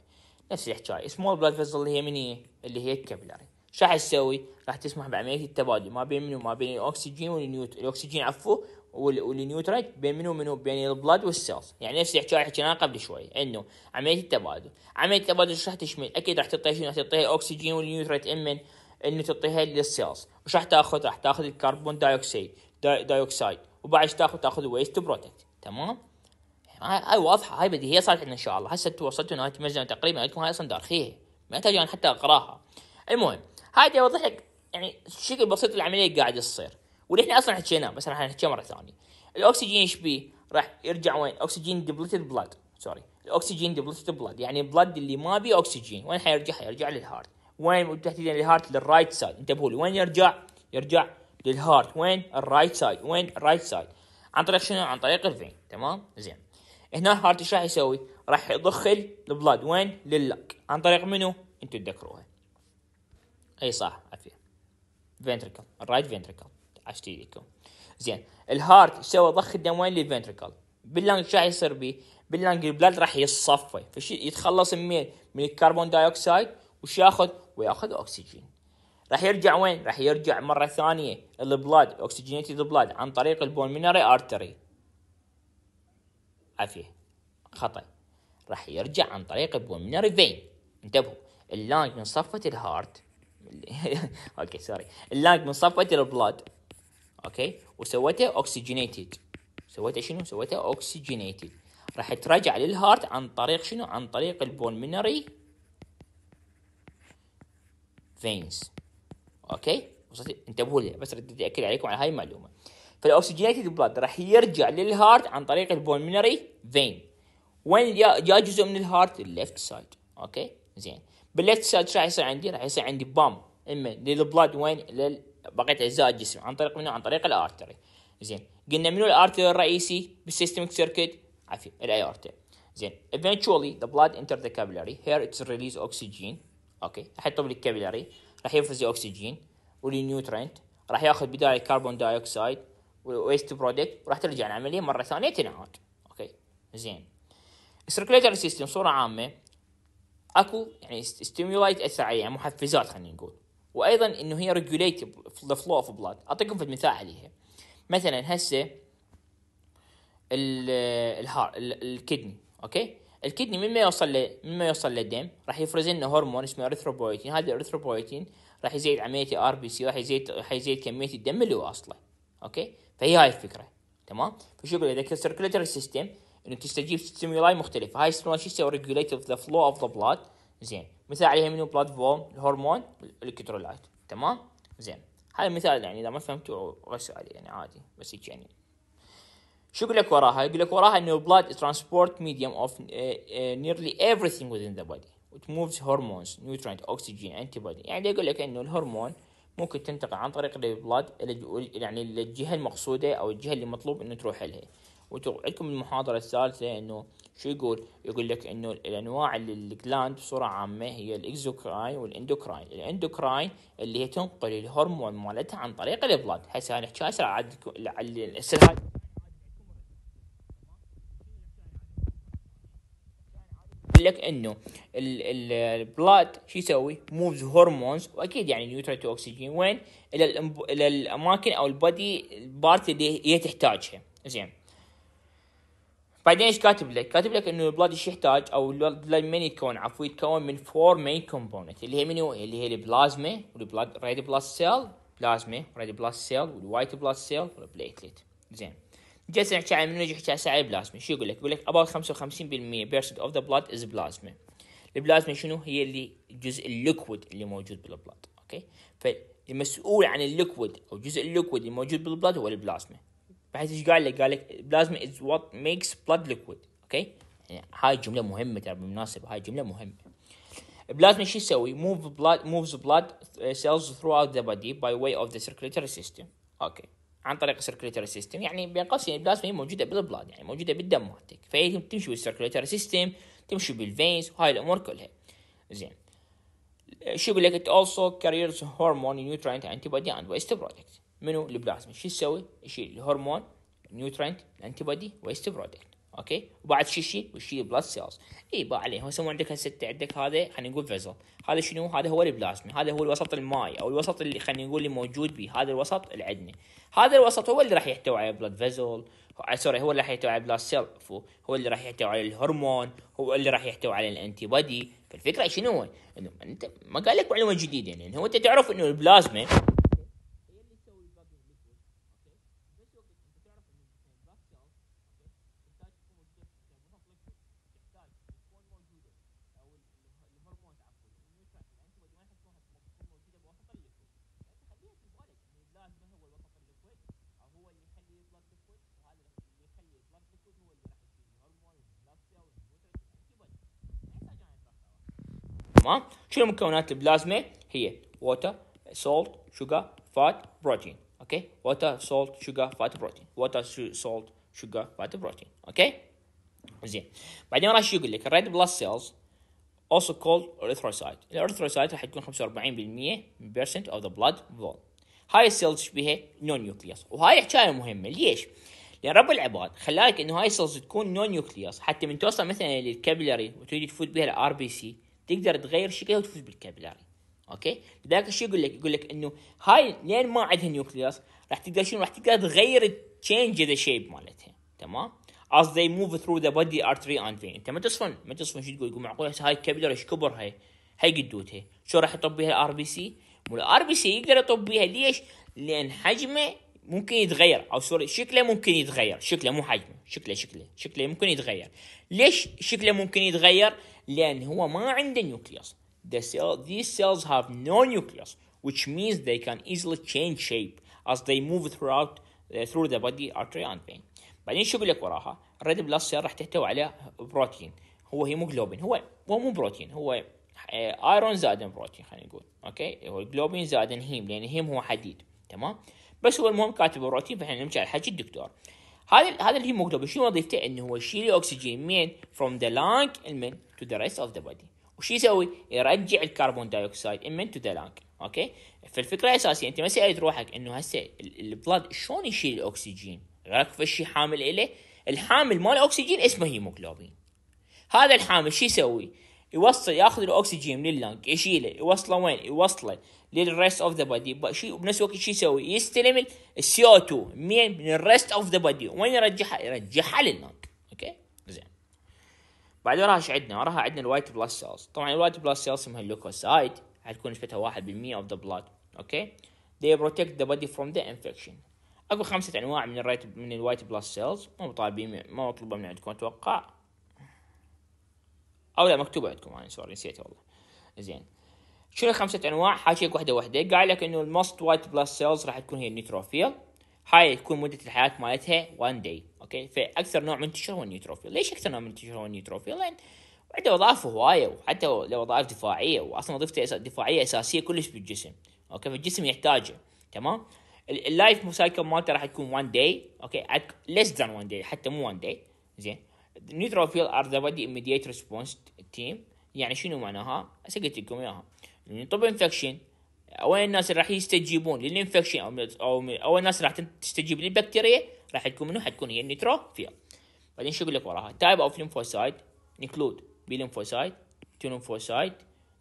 نفس الحكاية small blood vessel اللي هي مني اللي هي الكابيلاري شو راح تسوي؟ راح تسمح بعمليه التبادل ما بين منو ما بين الاكسجين والنيوت الاكسجين عفوا والنيوتريت بين منو منو بين البلاد والسيلز يعني نفس الحكي اللي حكيناه قبل شوي انه عمليه التبادل عمليه التبادل شو راح تشمل اكيد راح تعطيها شنو راح تعطيها الاكسجين والنيوتريت امن انه تعطيها للسيلز وش راح تاخذ راح تاخذ الكربون دايوكسيد دايوكسيد وبعد ايش تاخذ تاخذ ويست بروتكت تمام هاي واضحه هاي بدي هي صارت عندنا ان شاء الله هسه انتم وصلتوا نهايه المجمع تقريبا عندكم هاي اصلا دارخيه ما تحتاج حتى اقراها المهم هذا يوضح لك يعني الشكل البسيط العملية اللي قاعد تصير واللي احنا اصلا حكيناه بس راح نحكيه مره ثانيه الاكسجين ايش بيه؟ راح يرجع وين؟ اكسجين ديبلتد بلاد سوري الاكسجين ديبلتد بلاد يعني بلاد اللي ما بيه اكسجين وين حيرجع؟ حيرجع للهارت وين تحديدا للهارت للرايت سايد انتبهوا لي وين يرجع؟ يرجع للهارت وين؟ الرايت سايد وين؟ الرايت سايد عن طريق شنو؟ عن طريق الفين تمام؟ زين هنا الهارت ايش راح يسوي؟ راح يضخ البلاد وين؟ لللك عن طريق منو؟ انتم تذكروها اي صح عافيه فينتركل الرايت فينتركل لكم زين الهارت سوى ضخ الدم وين للفنتركل باللنج شو يصير بيه؟ باللنج البلد راح يصفي فشي يتخلص من من الكربون دايوكسيد وش ياخذ؟ وياخذ اكسجين راح يرجع وين؟ راح يرجع مره ثانيه البلاد اوكسجينيتي بلاد عن طريق البولمينري ارتري عفيه خطا راح يرجع عن طريق البولمينري فين انتبهوا اللانج من صفه الهارت اوكي سوري اللانك من صفوه البلاد اوكي وسويته اوكسجينيتد سويته شنو سويته اوكسجينيتد راح ترجع للهارت عن طريق شنو عن طريق البولمنري فينز اوكي وصلت انتبهوا لي بس بدي اكد عليكم على هاي المعلومه فالاوكسجينيتد بلاد راح يرجع للهارت عن طريق البولمنري فين وين جاء جزء من الهارت الليفت سايد اوكي زين بالليفت سايد شو راح يصير عندي؟ راح يصير عندي بام اما للبلاد وين؟ لبقيه اجزاء الجسم عن طريق منه؟ عن طريق الارتري زين قلنا منو الارتري الرئيسي بالسيستمك سيركت؟ عفوا الارتري زين eventually the blood enter the capillary here it's release oxygen اوكي راح احطه بالكابيلاري راح يفرز الاكسجين والنيوترينت راح ياخذ بدايه كربون دايوكسيد ويست برودكت وراح ترجع العمليه مره ثانيه تنعاد اوكي زين السيركليتري سيستم صوره عامه اكو يعني ستيمولايت اثر عليه يعني محفزات خلينا نقول وايضا انه هي ريجوليت ذا فلو اوف بلاد اعطيكم في مثال عليها مثلا هسه الهار الكدني اوكي الكدني مما يوصل مما يوصل للدم راح يفرز لنا هرمون اسمه اريثروبويتين هذا الاريثروبويتين راح يزيد عمليه ار بي سي راح يزيد راح يزيد كميه الدم اللي واصله اوكي فهي هاي الفكره تمام فشو يقول لك السيركلتري سيستم انه تستجيب ستيمولاي مختلفه هاي ستيمولاي شو يسوي ريجوليت ذا فلو اوف ذا بلاد زين مثال عليها منو بلاد فورم الهرمون الالكترولايت تمام زين هاي مثال يعني اذا ما فهمتوا غسوا علي يعني عادي بس هيك يعني شو يقول لك وراها؟ يقول لك وراها انه blood is transport medium of uh, uh, nearly everything within the body. It moves hormones, انتي oxygen, antibody. يعني يقول لك انه الهرمون ممكن تنتقل عن طريق البلاد يعني للجهه المقصوده او الجهه اللي مطلوب انه تروح لها. وتوعدكم المحاضرة الثالثة انه شو يقول؟ يقول لك انه الانواع اللي الجلاند بصورة عامة هي الاكزوكراين والاندوكراين، الاندوكراين اللي هي تنقل الهرمون مالتها عن طريق البلاد، هسه انا احكي هسه على يقول لك انه البلاد شو يسوي؟ موفز هرمونز واكيد يعني نيوترات اوكسجين وين؟ الى الى الاماكن او البادي البارت اللي هي تحتاجها زين بعدين ايش كاتب لك؟ كاتب لك انه البلاد ايش يحتاج او البلاد من يتكون عفوا يتكون من فور مين كومبوننت اللي هي منو؟ اللي هي البلازما والبلاد ريد بلاس سيل بلازما ريد بلاس سيل والوايت بلاس سيل والبليتلت زين جالس نحكي عن منو يحكي عن البلازما شو يقول لك؟ يقول لك about 55% اوف ذا بلاد از بلازما البلازما شنو؟ هي اللي الجزء الليكويد اللي موجود بالبلاد اوكي؟ فالمسؤول عن الليكويد او جزء الليكويد الموجود بالبلاد هو البلازما بحيث ايش قال لك؟ قال لك بلازما از وات ميكس بلاد ليكويد اوكي؟ يعني هاي جملة مهمه ترى بالمناسبه هاي جملة مهمه البلازما شو يسوي؟ موف بلاد موفز بلاد سيلز ثرو اوت ذا بادي باي واي اوف ذا سيركليتري سيستم اوكي عن طريق السيركليتري سيستم يعني بين قوسين البلازما هي موجوده بالبلاد يعني موجوده بالدم مالتك فهي تمشي بالسيركليتري سيستم تمشي بالفينز وهاي الامور كلها زين شو يقول لك it also carries hormone nutrient antibody and waste product منو البلازما شو يسوي؟ يشيل الهرمون نيوترينت الانتي بودي ويست برودكت اوكي وبعد شو يشيل؟ يشيل بلاد سيلز اي با عليه هو عندك هسه عندك هذا خلينا نقول فيزل هذا شنو هذا هو البلازما هذا هو الوسط الماي او الوسط اللي خلينا نقول اللي موجود به هذا الوسط اللي عندنا هذا الوسط هو اللي راح يحتوي على بلاد فيزل سوري هو اللي راح يحتوي على بلاد سيل هو اللي راح يحتوي على الهرمون هو اللي راح يحتوي على الانتي بودي فالفكره شنو هو انه انت ما قال لك معلومه جديده يعني هو انت تعرف انه البلازما تمام شنو مكونات البلازما هي ووتر سولت sugar فات بروتين اوكي ووتر سولت sugar فات بروتين ووتر سولت sugar فات بروتين اوكي زين بعدين راح شو يقول لك الريد بلس سيلز also called erythrocyte الارثروسايت راح تكون 45% percent of the blood volume هاي السيلز تشبيها نون نيوكليوس وهاي حكايه مهمه ليش؟ لان رب العباد خلاك انه هاي السيلز تكون نون نيوكليوس حتى من توصل مثلا للكابلري وتريد تفوت بها الار بي سي تقدر تغير شكلها وتفوز بالكابلاري اوكي لذلك شو يقول لك يقول لك انه هاي لين ما عندها نيوكليوس راح تقدر شنو راح تقدر تغير تشينج ذا شيب مالتها تمام as they move through the body artery and vein انت ما تصفن ما تصفن شو تقول يقول معقول هاي الكابلاري ايش كبر هاي هاي قدوتها شو راح يطب بها الار بي سي مو الار بي سي يقدر يطب بها ليش لان حجمه ممكن يتغير او سوري شكله ممكن يتغير شكله مو حجمه شكله شكله شكله ممكن يتغير ليش شكله ممكن يتغير لان هو ما عنده نيوكليوس the cell, these cells have no nucleus which means they can easily change shape as they move throughout uh, through the body artery and vein بعدين شو لك وراها الريد بلس سيل راح تحتوي على بروتين هو هيموجلوبين هو هو مو بروتين هو ايرون زائد بروتين خلينا نقول اوكي هو جلوبين زائد هيم لان هيم هو حديد تمام بس هو المهم كاتب الروتين فاحنا نمشي على حكي الدكتور هذا هذا اللي هي شنو وظيفته انه هو يشيل الاكسجين من فروم ذا لانك من تو ذا ريست اوف ذا بودي وش يسوي؟ يرجع الكربون دايوكسيد من تو ذا لانك اوكي فالفكره الاساسيه انت ما سالت روحك انه هسه البلاد شلون يشيل الاكسجين؟ غيرك في شيء حامل اليه الحامل مال الاكسجين اسمه هيموجلوبين هذا الحامل شو يسوي؟ يوصل ياخذ الاكسجين من اللنج يشيله يوصله وين؟ يوصله للريست اوف ذا بادي بنفس الوقت شو يسوي؟ يستلم السي او 2 من من الريست اوف ذا بادي وين يرجعها؟ يرجعها للنك اوكي؟ زين بعد وراها ايش عندنا؟ وراها عندنا الوايت بلس سيلز طبعا الوايت بلس سيلز اسمها اللوكوسايد حتكون نسبتها 1% اوف ذا بلاد اوكي؟ they protect the body from the infection اكو خمسة انواع من الرايت من الوايت بلس سيلز مو مطالبين مو مطلوبة من عندكم اتوقع او لا مكتوب عندكم انا سوري نسيت والله زين شنو خمسة انواع حاشيك وحده وحده قال لك انه الماست وايت بلاس سيلز راح تكون هي النيتروفيل هاي تكون مدة الحياة مالتها 1 داي اوكي فاكثر نوع منتشر هو النيتروفيل ليش اكثر نوع منتشر هو النيتروفيل؟ لان عنده وظائف هواية وحتى له وظائف دفاعية واصلا وظيفته دفاعية اساسية كلش بالجسم اوكي فالجسم يحتاجه تمام اللايف سايكل مالته راح تكون 1 داي اوكي ليس ذان 1 داي حتى مو 1 داي زين نيتروفيل ار ذا بودي ايميديت ريسبونس تيم يعني شنو معناها؟ هسه قلت لكم اياها يعني طب انفكشن وين الناس اللي راح يستجيبون للانفكشن او او اول الناس راح تستجيب للبكتيريا راح تكون منو حتكون هي النيتروفيل بعدين شو اقول لك وراها تايب اوف ليمفوسايد انكلود بي ليمفوسايد تو ليمفوسايد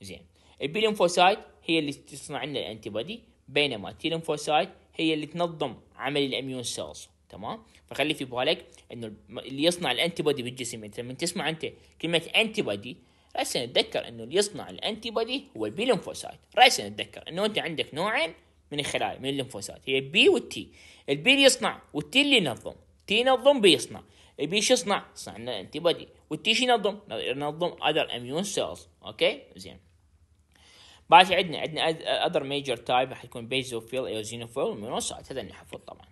زين البي ليمفوسايد هي اللي تصنع لنا الانتي بودي بينما تي ليمفوسايد هي اللي تنظم عمل الاميون سيلز تمام فخلي في بالك انه اللي يصنع الانتي بودي بالجسم انت لما تسمع انت كلمه انتي بودي راسا نتذكر انه اللي يصنع الانتي بودي هو البي ليمفوسايت راسا نتذكر انه انت عندك نوعين من الخلايا من الليمفوسايت هي البي والتي البي اللي يصنع والتي اللي ينظم تي ينظم بي يصنع البي شو يصنع؟ يصنع لنا الانتي بودي والتي شو ينظم؟ ينظم اذر اميون سيلز اوكي زين بعد عندنا عندنا اذر ميجر تايب راح يكون بيزوفيل ايوزينوفيل وميونوسايت هذا اللي نحفظ طبعا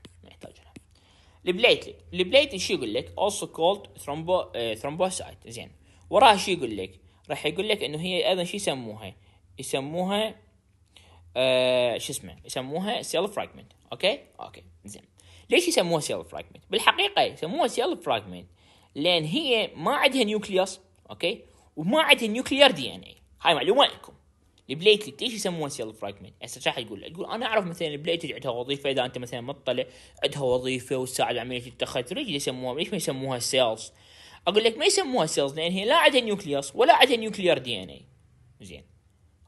البليتلت البليتلت شو يقول لك also called ثرومبو آه، thrombocyte زين وراها شو يقول لك راح يقول لك انه هي ايضا شو يسموها يسموها آه، شو اسمه يسموها سيل فراجمنت اوكي اوكي زين ليش يسموها سيل فراجمنت بالحقيقه يسموها سيل فراجمنت لان هي ما عندها نيوكليوس اوكي وما عندها نيوكليار دي ان اي هاي معلومه لكم البليتلت ليش يسمونه سيل فراجمنت؟ هسه ايش راح يقول؟ يقول انا اعرف مثلا البليتلت عندها وظيفه اذا انت مثلا مطلع عندها وظيفه وتساعد عمليه التخدر ليش يسموها ليش ما يسموها سيلز؟ اقول لك ما يسموها سيلز لان هي لا عندها نيوكليوس ولا عندها نيوكليير دي ان اي زين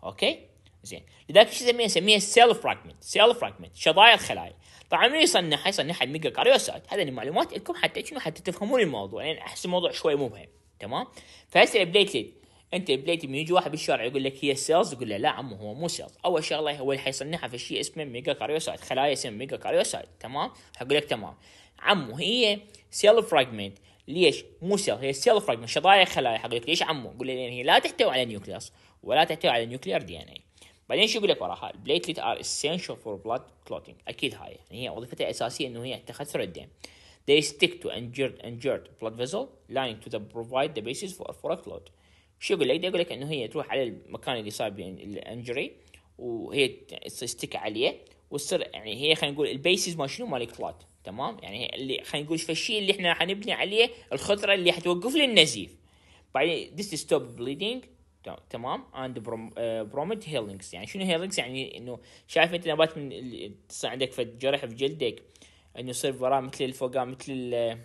اوكي؟ زين لذلك ايش نسميها؟ نسميها سيل فراجمنت سيل فراجمنت شظايا الخلايا طبعا من يصنعها؟ يصنعها الميجا كاريوسايت هذه المعلومات لكم حتى شنو حتى تفهمون الموضوع لان يعني احس الموضوع شوي مبهم تمام؟ فهسه البليتلت انت بليت من يجي واحد بالشارع يقول لك هي سيلز تقول له لا عمو هو مو سيلز اول شغله هو اللي حيصنعها في شيء اسمه ميجا كاريوسايت خلايا اسمها ميجا كاريوسايت تمام حقول لك تمام عمو هي سيل فراجمنت ليش مو سيل هي سيل فراجمنت شظايا خلايا حقول لك ليش عمو قول لي لان هي لا تحتوي على نيوكليوس ولا تحتوي على نيوكليير دي ان اي بعدين شو يقول لك وراها البليتلت ار اسينشال فور بلاد كلوتينج اكيد هاي يعني هي وظيفتها الاساسيه انه هي تخثر الدم they stick to injured injured blood vessel lining to the provide the basis for for a clot شو يقول لك؟ يقول لك انه هي تروح على المكان اللي صار بين الانجري وهي تستك عليه وتصير يعني هي خلينا نقول البيسز ما شنو مال الكلات تمام يعني اللي خلينا نقول فالشيء اللي احنا حنبني عليه الخضره اللي حتوقف لي النزيف بعدين this stop bleeding تمام اند بروميد هيلينجز يعني شنو هيلينجز يعني انه شايف انت نبات من تصير عندك فد جرح في جلدك انه يصير وراه مثل الفوقا مثل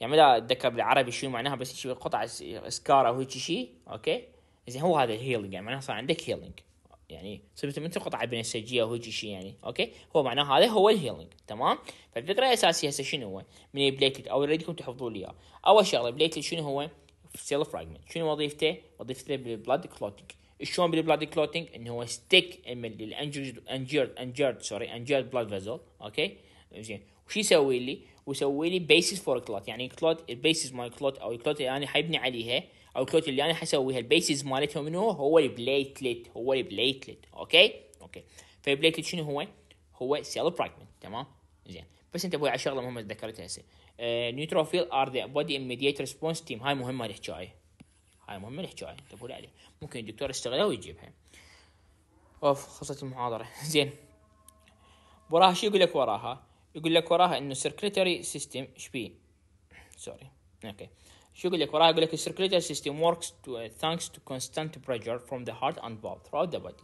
يعني ما اتذكر بالعربي شو معناها بس شيء قطع سكار او هيك شيء اوكي زين هو هذا الهيلينج يعني معناها صار عندك هيلينج يعني صرت انت قطعه بنفسجيه او هيك شيء يعني اوكي هو معناها هذا هو الهيلينج تمام فالفكره الاساسيه هسه شنو هو من البليتلت او اريدكم تحفظوا لي اياه اول شغله البليتلت شنو هو سيل فراجمنت شنو وظيفته وظيفته بالبلاد كلوتنج شلون بالبلاد كلوتنج انه هو ستيك للانجرد انجرد انجرد سوري انجرد بلاد فيزل اوكي زين وش يسوي لي وسوي لي بيسز فور كلوت يعني كلوت البيسز مال كلوت او الكلوت اللي انا حيبني عليها او الكلوت اللي انا حسويها البيسز مالتها من هو هو البليتلت هو البليتلت اوكي اوكي فالبليتلت شنو هو هو سيل براجمنت تمام زين بس انت ابوي على شغله مهمه ذكرتها هسه نيوتروفيل ار ذا بودي اميديت ريسبونس تيم هاي مهمه الحكايه هاي مهمه الحكايه انت تقول عليه ممكن الدكتور يستغلها ويجيبها اوف خلصت المحاضره زين وراها شو يقول لك وراها يقول لك وراها انه سيركليتري سيستم ايش بي سوري اوكي شو يقول لك وراها يقول لك السيركليتري سيستم وركس تو ثانكس تو كونستانت بريشر فروم ذا هارت اند بالب ثرو اوت ذا بودي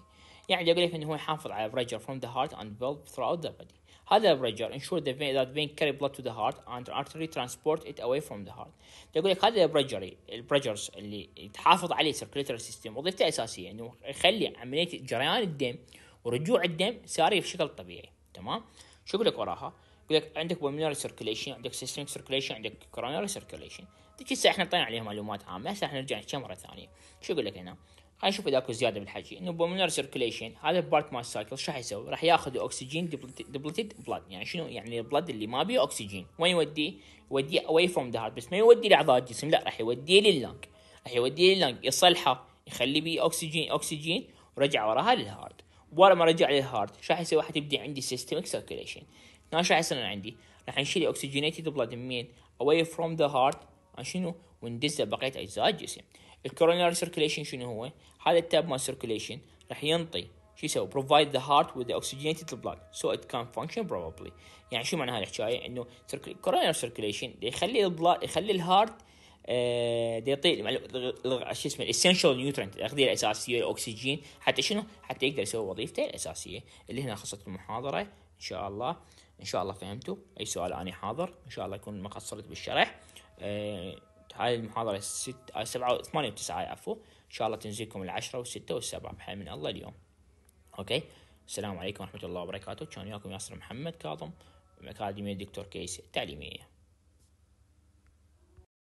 يعني يقول لك انه هو يحافظ على بريشر فروم ذا هارت اند بالب ثرو اوت ذا بودي هذا البريشر انشور ذا فين ذات فين كاري بلاد تو ذا هارت اند ارتري ترانسبورت ات اواي فروم ذا هارت يقول لك هذا البريشر البريشرز اللي تحافظ عليه السيركليتري سيستم وظيفته اساسيه انه يعني يخلي عمليه جريان الدم ورجوع الدم ساري بشكل طبيعي تمام شو يقول لك وراها؟ يقول لك عندك بولمونري سيركليشن عندك سيستميك سيركليشن عندك كورونري سيركليشن ذيك الساعه احنا طلعنا عليها معلومات عامه هسه احنا نرجع نحكي مره ثانيه شو يقول لك هنا خلينا نشوف اذا اكو زياده بالحكي انه بولمونري سيركليشن هذا البارت مال السايكل شو راح يسوي؟ راح ياخذ اكسجين دبلتيد بلاد يعني شنو يعني البلاد اللي ما بيه اكسجين وين يوديه؟ يوديه اواي فروم ذا بس ما يوديه لاعضاء الجسم لا راح يوديه للنك راح يوديه للنك يصلحه يخلي بيه اكسجين اكسجين ورجع وراها للهارت ورا ما رجع للهارت شو راح يسوي؟ راح تبدي عندي سيستميك سيركليشن ناش عسل عندي راح نشيل اوكسجينيتد بلاد منين اواي فروم ذا هارت شنو وندزه بقيه اجزاء الجسم الكوروناري سيركيليشن شنو هو هذا التاب مال سيركيليشن راح ينطي شو يسوي provide the heart with the oxygenated blood so it can function probably يعني شو معنى هالحكايه انه coronary circulation يخلي البلاد يخلي الهارت آه يعطي شو اسمه الاسنشال نيوترنت الاغذيه الاساسيه الاكسجين حتى شنو حتى يقدر يسوي وظيفته الاساسيه اللي هنا خلصت المحاضره ان شاء الله ان شاء الله فهمتوا اي سؤال انا حاضر ان شاء الله يكون ما قصرت بالشرح آه هاي المحاضرة ست آه، سبعة ثمانية 9 عفوا إن شاء الله تنزلكم العشرة و6 و7 بحي من الله اليوم أوكي السلام عليكم ورحمة الله وبركاته كان وياكم ياسر محمد كاظم من أكاديمية دكتور كيس التعليمية